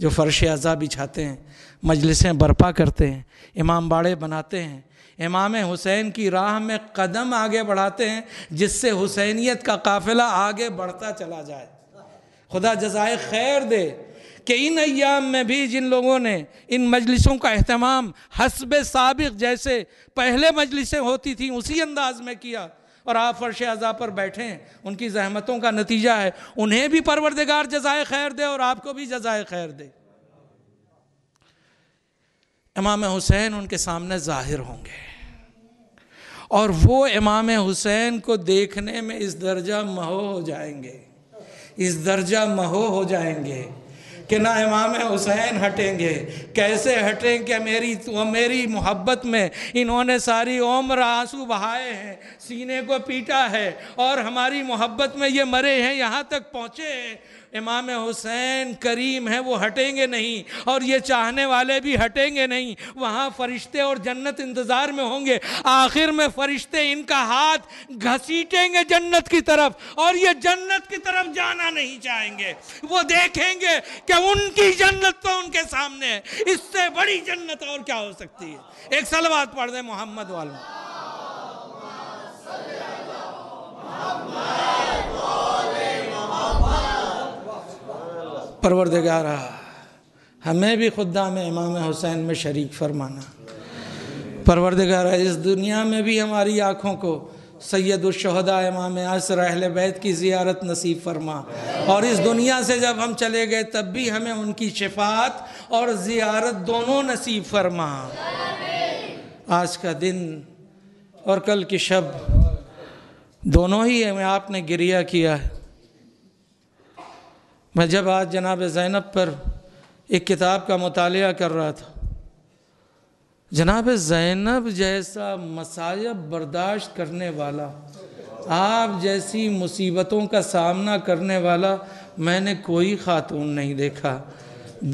जो फ़र्श अज़ा बिछाते हैं मजलिसें बर्पा करते हैं इमाम बाड़े बनाते हैं इमाम हुसैन की राह में कदम आगे बढ़ाते हैं जिससे हुसैनीत का काफिला आगे बढ़ता चला जाए खुदा जजाय खैर दे कि इन अयाम में भी जिन लोगों ने इन मजलिसों का अहतमाम हसब सबक जैसे पहले मजलिसें होती थी उसी अंदाज में किया और आप फर्श अज़ा पर बैठे हैं उनकी जहमतों का नतीजा है उन्हें भी परवरदिगार जजाय खैर दे और आपको भी जजाय खैर दे इमाम हुसैन उनके सामने ज़ाहिर होंगे और वो इमाम हुसैन को देखने में इस दर्जा महो हो जाएंगे इस दर्जा महो हो जाएंगे कि ना इमाम हुसैन हटेंगे कैसे हटें क्या मेरी तो मेरी मोहब्बत में इन्होंने सारी उम्र आंसू बहाए हैं सीने को पीटा है और हमारी मोहब्बत में ये मरे हैं यहाँ तक पहुँचे हैं इमाम हुसैन करीम है वो हटेंगे नहीं और ये चाहने वाले भी हटेंगे नहीं वहाँ फरिश्ते और जन्नत इंतज़ार में होंगे आखिर में फरिश्ते इनका हाथ घसीटेंगे जन्नत की तरफ और ये जन्नत की तरफ जाना नहीं चाहेंगे वो देखेंगे कि उनकी जन्नत तो उनके सामने है इससे बड़ी जन्नत और क्या हो सकती है एक सलवाद पढ़ दें मोहम्मद वालों परवरदगार हमें भी खुदा में इमाम हुसैन में शरीक फरमाना परवरदगार इस दुनिया में भी हमारी आँखों को सैदुलशहदा इमाम आसर अहल बैत की ज़ियारत नसीब फरमा और इस दुनिया से जब हम चले गए तब भी हमें उनकी शफात और ज़ियारत दोनों नसीब फरमा आज का दिन और कल की शब दोनों ही हमें आपने गिरिया किया है मैं जब आज जनाब ज़ैनब पर एक किताब का मताल कर रहा था जनाब ज़ैनब जैसा मसायब बर्दाश्त करने वाला आप जैसी मुसीबतों का सामना करने वाला मैंने कोई ख़ातून नहीं देखा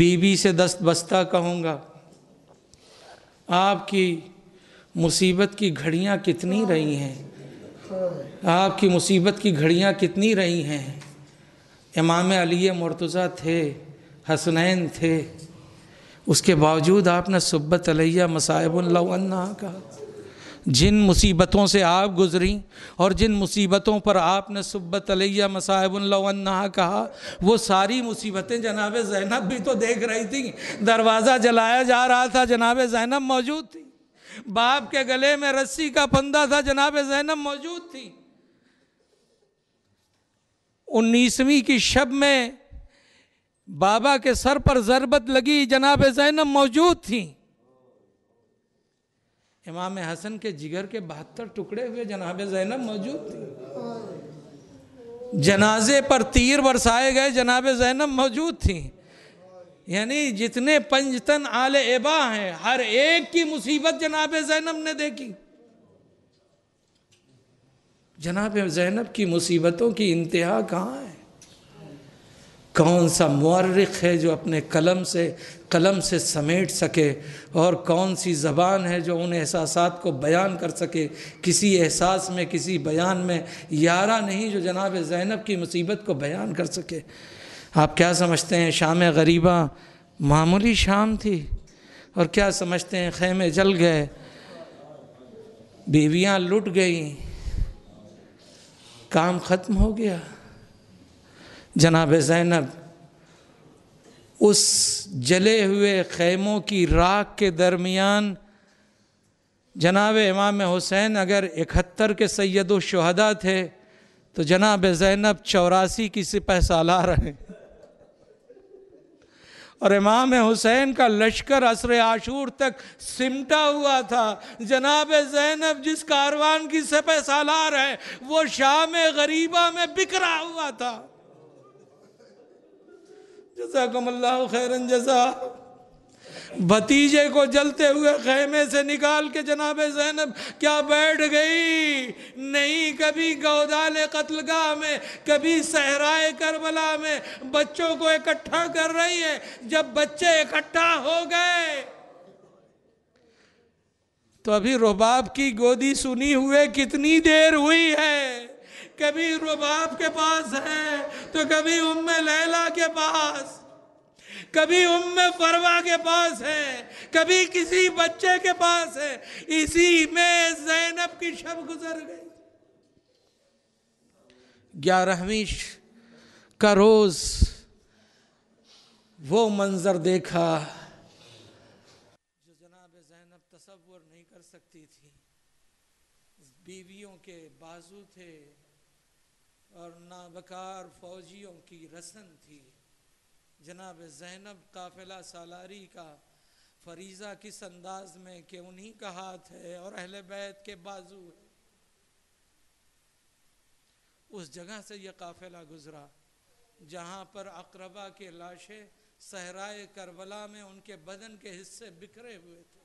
बीबी से दस्त बस्ता कहूँगा आपकी मुसीबत की घड़ियाँ कितनी रही हैं आपकी मुसीबत की घड़ियाँ कितनी रही हैं इमाम अली मुर्तज़ा थे हसनैन थे उसके बावजूद आपने सुब्बत अलैया मसायबुल्ला कहा जिन मुसीबतों से आप गुजरी और जिन मुसीबतों पर आपने सुब्बत अलैया मसाहबुल्ला कहा वो सारी मुसीबतें जनाब ज़ैनब भी तो देख रही थी दरवाज़ा जलाया जा रहा था जनाब ज़ैनब मौजूद थी बाप के गले में रस्सी का पंदा था जनाब ज़ैनब मौजूद थी उन्नीसवीं की शब में बाबा के सर पर जरबत लगी जनाब जैनब मौजूद थी इमाम हसन के जिगर के बहत्तर टुकड़े हुए जनाब जैनब मौजूद थी जनाजे पर तीर बरसाए गए जनाब जैनब मौजूद थी यानी जितने पंजतन आले एबा हैं हर एक की मुसीबत जनाब जैनब ने देखी जनाब जैनब की मुसीबतों की इंतहा कहाँ है कौन सा मर्रख है जो अपने कलम से कलम से समेट सके और कौन सी ज़बान है जो उन एहसास को बयान कर सके किसी एहसास में किसी बयान में यारा नहीं जो जनाब जैनब की मुसीबत को बयान कर सके आप क्या समझते हैं शाम गरीबा मामूली शाम थी और क्या समझते हैं खेमे जल गए बीवियाँ लुट गईं काम ख़त्म हो गया जनाब ज़ैनब उस जले हुए खैमों की राख के दरमियान जनाब इमाम हुसैन अगर इकहत्तर के सैद शहदा थे तो जनाब ज़ैनब चौरासी की सिपह सालार हैं और इमाम हुसैन का लश्कर असर आशूर तक सिमटा हुआ था जनाब जैनब जिस कारवान की सपे सालार है वो शाम गरीबा में बिखरा हुआ था जजाकमल्ला खैरन जजा भतीजे को जलते हुए खेमे से निकाल के जनाब जैनब क्या बैठ गई नहीं कभी गौदाल कत्लगाह में कभी सहराए करबला में बच्चों को इकट्ठा कर रही है जब बच्चे इकट्ठा हो गए तो अभी रुबाब की गोदी सुनी हुए कितनी देर हुई है कभी रोबाब के पास है तो कभी उम्मे लैला के पास कभी उम फरवा के पास है कभी किसी बच्चे के पास है इसी में जैनब की शब गुजर गई ग्यारहवीं का रोज वो मंजर देखा जो जनाब जैनब तस्वर नहीं कर सकती थी बीवियों के बाजू थे और नाबकार फौजियों की रसन थी जनाब जैनब काफिला सालारी का फरीज़ा किस अंदाज में कि उन्हीं का हाथ है और अहल बैत के बाजू है उस जगह से यह काफिला गुज़रा जहाँ पर अकरबा के लाशें सहराए करबला में उनके बदन के हिस्से बिखरे हुए थे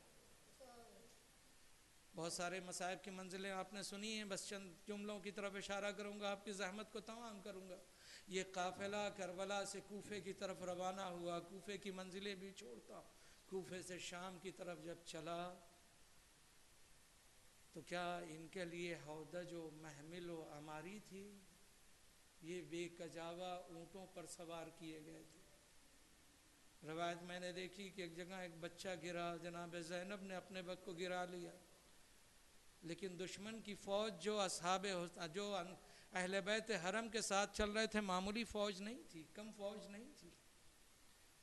बहुत सारे मसायब की मंजिलें आपने सुनी हैं बस चंद जुमलों की तरफ इशारा करूँगा आपकी जहमत को तमाम करूँगा ये काफिला करबला से कोफे की तरफ रवाना हुआ कोफे की मंजिलें भी छोड़ता कोफे से शाम की तरफ जब चला तो क्या इनके लिए हौदा जो महमिल व अमारी थी ये बेकजावा ऊँटों पर सवार किए गए थे रवायत मैंने देखी कि एक जगह एक बच्चा गिरा जनाब जैनब ने अपने बग को गिरा लिया लेकिन दुश्मन की फ़ौज जो अब जो अहल बैत हरम के साथ चल रहे थे मामूली फौज नहीं थी कम फौज नहीं थी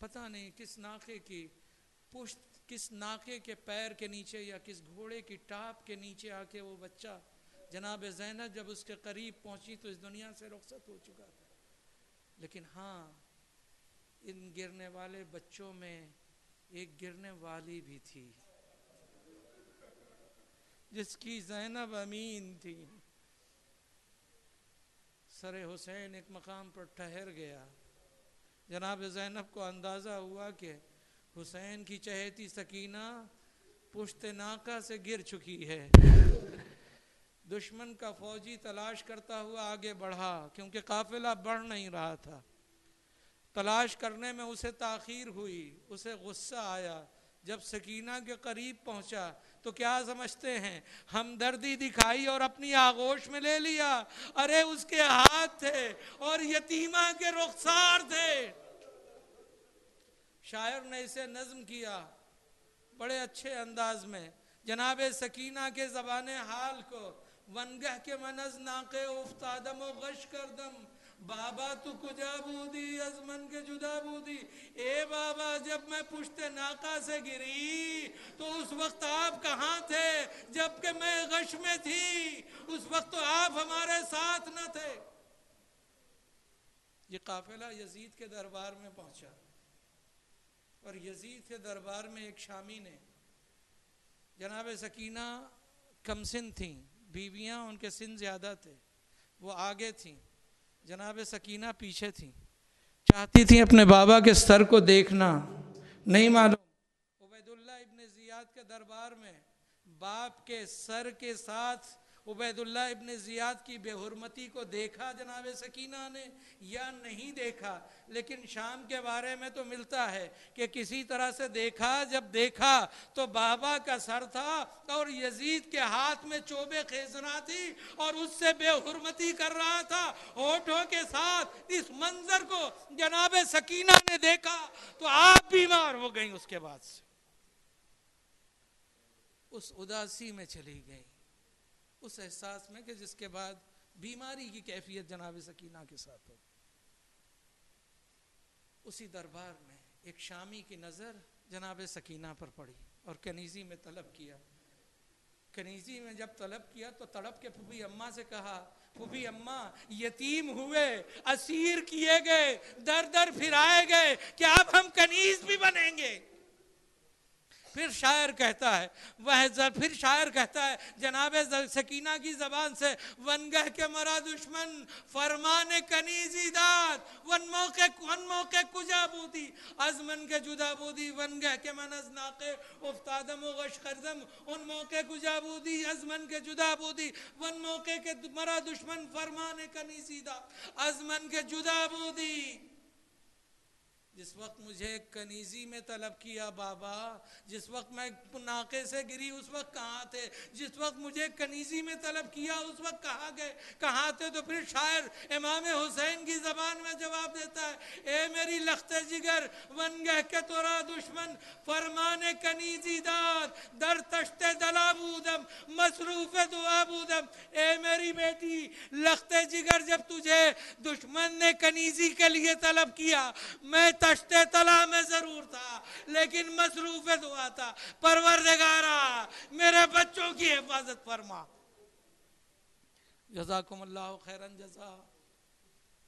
पता नहीं किस नाके की पुश्त किस नाके के पैर के नीचे या किस घोड़े की टाप के नीचे आके वो बच्चा जनाब जैनब जब उसके करीब पहुंची तो इस दुनिया से रुखसत हो चुका था लेकिन हाँ इन गिरने वाले बच्चों में एक गिरने वाली भी थी जिसकी जैनब अमीन थी सर हुसैन एक मकाम पर ठहर गया जनाब जैनब को अंदाज़ा हुआ कि हुसैन की चहेती सकीना पुश्त नाका से गिर चुकी है दुश्मन का फौजी तलाश करता हुआ आगे बढ़ा क्योंकि काफिला बढ़ नहीं रहा था तलाश करने में उसे ताखीर हुई उसे गुस्सा आया जब सकीना के करीब पहुंचा तो क्या समझते हैं हमदर्दी दिखाई और अपनी आगोश में ले लिया अरे उसके हाथ थे और यतीमा के रुखसार थे शायर ने इसे नज्म किया बड़े अच्छे अंदाज में जनाब सकीना के जबान हाल को वनगह के मनज नाके उफ्तादम व गश दम बाबा तू कुजा बूदी अजमन के जुदा बूदी ए बाबा जब मैं पुश्ते नाका से गिरी तो उस वक्त आप कहाँ थे जबकि मैं गश में थी उस वक्त तो आप हमारे साथ न थे ये काफिला यजीद के दरबार में पहुंचा और यजीद के दरबार में एक शामी ने जनाब सकीना कमसिन थी बीवियां उनके सिन ज़्यादा थे वो आगे थीं जनाब सकीना पीछे थी चाहती थी अपने बाबा के स्तर को देखना नहीं मालूम उबैदुल्ला इबन जियाद के दरबार में बाप के सर के साथ उबैदुल्ला इबन ज़ियाद की बेहरमती को देखा जनाब सकीना ने या नहीं देखा लेकिन शाम के बारे में तो मिलता है कि किसी तरह से देखा जब देखा तो बाबा का सर था और यजीद के हाथ में चोबे खेजना थी और उससे बेहरमती कर रहा था होठों के साथ इस मंजर को जनाब सकीना ने देखा तो आप बीमार हो गई उसके बाद से उस उदासी में चली गई उस एहसास में कि जिसके बाद बीमारी की कैफियत जनाब सकीना के साथ हो उसी दरबार में एक शामी की नज़र जनाब सकीना पर पड़ी और कनीजी में तलब किया कनीजी में जब तलब किया तो तड़प के फूफी अम्मा से कहा फूफी अम्मा यतीम हुए असीर किए गए दर दर फिराए गए कि अब हम कनीज भी बनेंगे फिर शायर कहता है वह जब फिर शायर कहता है जनाब सकीना की जबान से वन गह के मरा दुश्मन फरमान कनीजी दाद वन मौके वन मौके कुजा बूदी अजमन के जुदा वन गह के मनज नाके उफ्तादम गश करदम उन मौके कुजा बूदी अजमन के जुदा बूदी वन मौके के मरा दुश्मन फरमान कनीजी दाद अजमन के जुदा बूदी जिस वक्त मुझे कनीजी में तलब किया बाबा जिस वक्त मैं नाके से गिरी उस वक्त कहाँ थे जिस वक्त मुझे कनीजी में तलब किया उस वक्त कहाँ गए कहाँ थे तो फिर शायर इमाम हुसैन की ज़बान में जवाब देता है ए मेरी लखते जिगर वन गह के तोरा दुश्मन फरमान कनीजी दार दर तश्ते दलाबूदम मसरूफ दुआबूदम ए मेरी बेटी लखते जिगर जब तुझे दुश्मन ने कनीजी के लिए तलब किया मैं तश्ते तला में जरूर था लेकिन मसरूफ दुआ था परवरदगारा मेरे बच्चों की हिफाजत फरमा जजाकुम अल्लाह खैरन जजा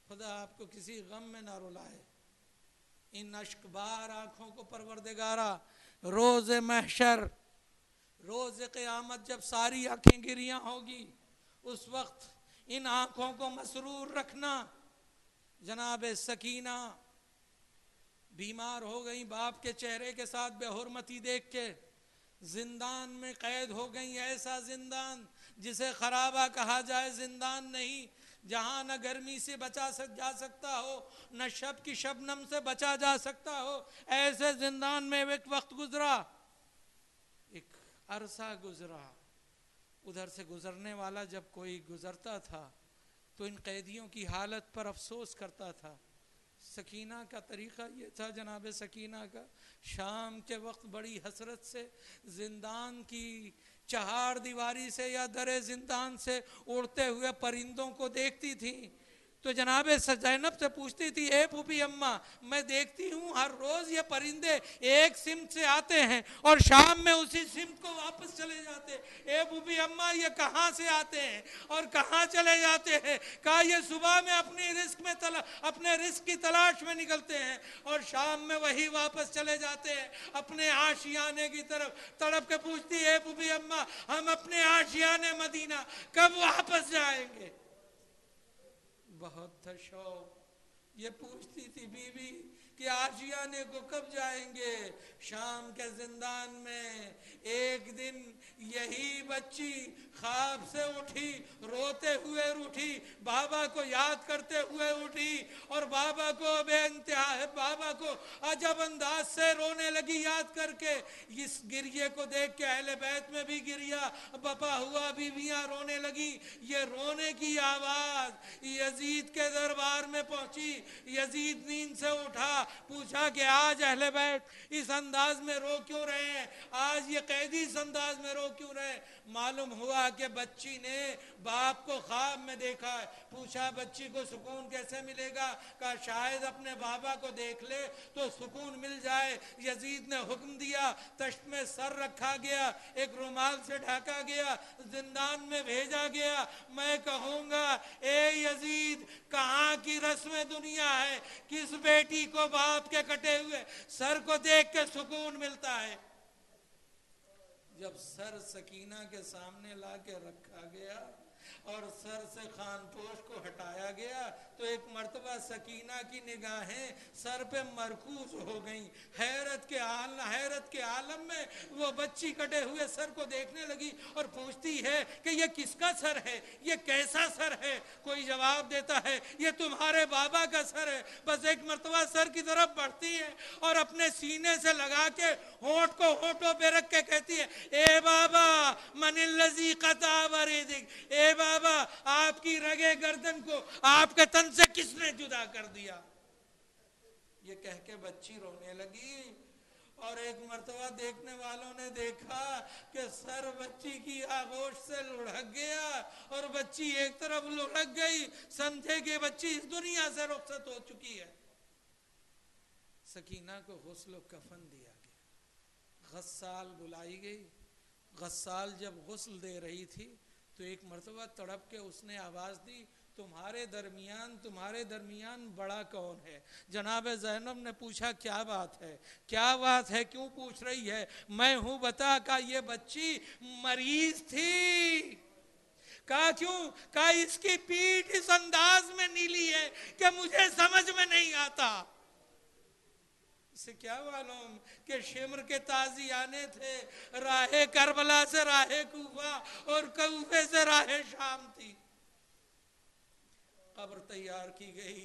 खुदा आपको किसी गम में ना रुलाए इन अश्कबार आंखों को परवरदगारा रोज़ महशर रोज़ क़यामत जब सारी आंखें गिरियां होगी उस वक्त इन आंखों को मसरूर रखना जनाब सकीना बीमार हो गई बाप के चेहरे के साथ बेहरमती देख के जिंदान में कैद हो गई ऐसा जिंदान जिसे खराबा कहा जाए जिंदान नहीं जहाँ न गर्मी से बचा सक जा सकता हो न शब की शबनम से बचा जा सकता हो ऐसे जिंदान में एक वक्त गुजरा एक अरसा गुजरा उधर से गुजरने वाला जब कोई गुजरता था तो इन कैदियों की हालत पर अफसोस करता था सकीना का तरीक़ा ये था जनाब सकीना का शाम के वक्त बड़ी हसरत से जिंदान की चहार दीवारी से या दर जिंदान से उड़ते हुए परिंदों को देखती थी तो जनाब जैनब से पूछती थी ए फूफी अम्मा मैं देखती हूँ हर रोज ये परिंदे एक सिम से आते हैं और शाम में उसी सिम को वापस चले जाते ए फूफी अम्मा ये कहाँ से आते हैं और कहाँ चले जाते हैं कहा ये सुबह में अपनी रिस्क में तला अपने रिस्क की तलाश में निकलते हैं और शाम में वही वापस चले जाते हैं अपने आशियाने की तरफ तड़प के पूछती है फूफी अम्मा हम अपने आशियाने मदीना कब वापस जाएंगे बहुत था शौक ये पूछती थी बीवी कि आशियाने को कब जाएंगे शाम के जिंदान में एक दिन यही बच्ची खाब से उठी रोते हुए उठी बाबा को याद करते हुए उठी और बाबा को बेतहा बाबा को अजब अंदाज से रोने लगी याद करके इस गिरिए को देख के अहले बैत में भी गिरिया बपा हुआ बीवियाँ रोने लगी ये रोने की आवाज़ यजीद के दरबार में पहुंची यजीद नींद से उठा पूछा कि आज अहले बैत इस अंदाज में रो क्यों रहे हैं आज ये कैदी इस अंदाज में रो क्यों रहे मालूम हुआ कि बच्ची ने बाप को ख्वाब में देखा है पूछा बच्ची को सुकून कैसे मिलेगा कहा शायद अपने बाबा को देख ले तो सुकून मिल जाए यजीद ने हुक्म दिया तश्त में सर रखा गया एक रुमाल से ढाका गया जिंदान में भेजा गया मैं कहूँगा ए यजीद कहाँ की रस्म दुनिया है किस बेटी को बाप के कटे हुए सर को देख के सुकून मिलता है जब सर सकीना के सामने ला के रखा गया और सर से खानपोश को हटाया गया तो एक मरतबा सकीना की निगाहें सर पे मरकूज हो गई हैरत के आल हैरत के आलम में वो बच्ची कटे हुए सर को देखने लगी और पूछती है कि ये किसका सर है ये कैसा सर है कोई जवाब देता है ये तुम्हारे बाबा का सर है बस एक मरतबा सर की तरफ बढ़ती है और अपने सीने से लगा के होठ को होठों पे रख के कहती है ए बाबा मनिल्लजी कता ए बाबा आपकी रगे गर्दन को आपके तन बचपन से किसने जुदा कर दिया ये कह के बच्ची रोने लगी और एक मरतबा देखने वालों ने देखा कि सर बच्ची की आगोश से लुढ़क गया और बच्ची एक तरफ लुढ़क गई समझे कि बच्ची इस दुनिया से रुखसत हो चुकी है सकीना को हौसल कफन दिया गया गस्साल बुलाई गई गस्साल जब गसल दे रही थी तो एक मरतबा तड़प के उसने आवाज़ दी तुम्हारे दरमियान तुम्हारे दरमियान बड़ा कौन है जनाब जैनब ने पूछा क्या बात है क्या बात है क्यों पूछ रही है मैं हूं बता का ये बच्ची मरीज थी का क्यों का इसकी पीठ इस अंदाज में नीली है कि मुझे समझ में नहीं आता से क्या मालूम के शिमर के ताजी आने थे राहे करबला से राहे कुफा और कुफे से राहे शाम थी कब्र तैयार की गई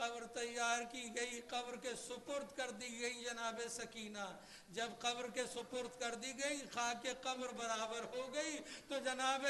कब्र तैयार की गई कब्र के सुपुर्द कर दी गई जनाब सकीना जब कब्र के सुपुर्द कर दी गई खा के कब्र बराबर हो गई तो जनाब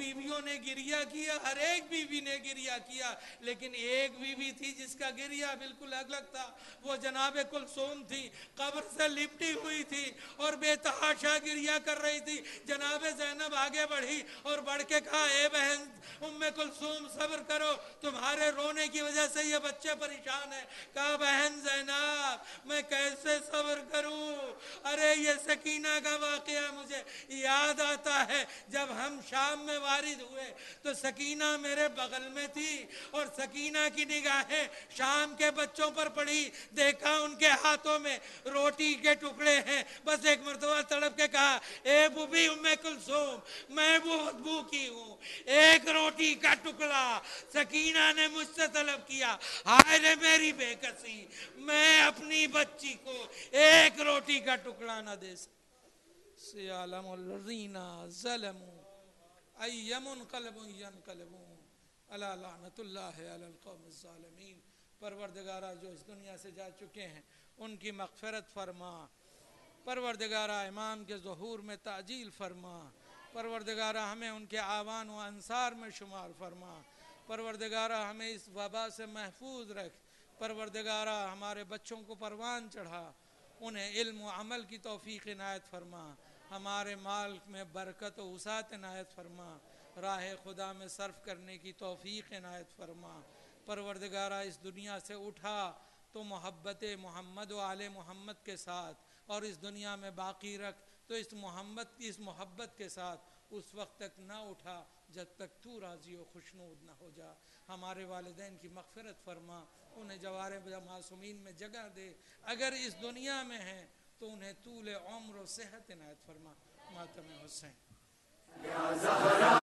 बीवियों ने गिरिया किया हर एक बीवी ने गिरिया किया लेकिन एक बीवी थी जिसका गिरिया बिल्कुल अलग था वो जनाब कुलसोम थी कब्र से लिपटी हुई थी और बेतहाशा गिरिया कर रही थी जनाब जैनब आगे बढ़ी और बढ़ के कहा ए बहन उम कुलसूम सब्र करो तुम्हारे रोने की वजह से ये बच्चे परेशान है कहा बहन जैनब मैं कैसे सब्र करूँ अरे ये सकीना का वाकया मुझे याद आता है जब हम शाम में वारिद हुए तो सकीना मेरे बगल में थी और सकीना की निगाहें शाम के बच्चों पर पड़ी देखा उनके हाथों में रोटी के टुकड़े हैं बस एक मरतबा तड़प के कहा ए बुबी मैं कुलसूम मैं बहुत भूखी हूँ एक रोटी रोटी का टुकड़ा सकीना ने मुझसे तलब किया हाय रे मेरी बेकसी मैं अपनी बच्ची को एक रोटी का टुकड़ा ना दे सकीना जलमू अयमन कलबू यन कलबू अला परवरदगारा जो इस दुनिया से जा चुके हैं उनकी मकफरत फरमा परवरदगारा इमाम के जहूर में ताजील फरमा परवरदगार हमें उनके आवान व अंसार में शुमार फरमा परवरदगार हमें इस वबा से महफूज रख परवरदगार हमारे बच्चों को परवान चढ़ा उन्हें इल्म अमल की तोफ़ी इनायत फरमा हमारे माल में बरकत वसात इनायत फरमा राह खुदा में सर्फ करने की तोफ़ी इनायत फरमा परवरदगार इस दुनिया से उठा तो मोहब्बत मोहम्मद व आल मोहम्मद के साथ और इस दुनिया में बाकी रख तो इस की इस मोहब्बत के साथ उस वक्त तक ना उठा जब तक तू राजी हो खुशनूद ना हो जा हमारे वालदेन की मगफरत फरमा उन्हें जवार मासूमिन में जगह दे अगर इस दुनिया में हैं तो उन्हें तूल उम्र सेहत इनायत फरमा मातम हुसैन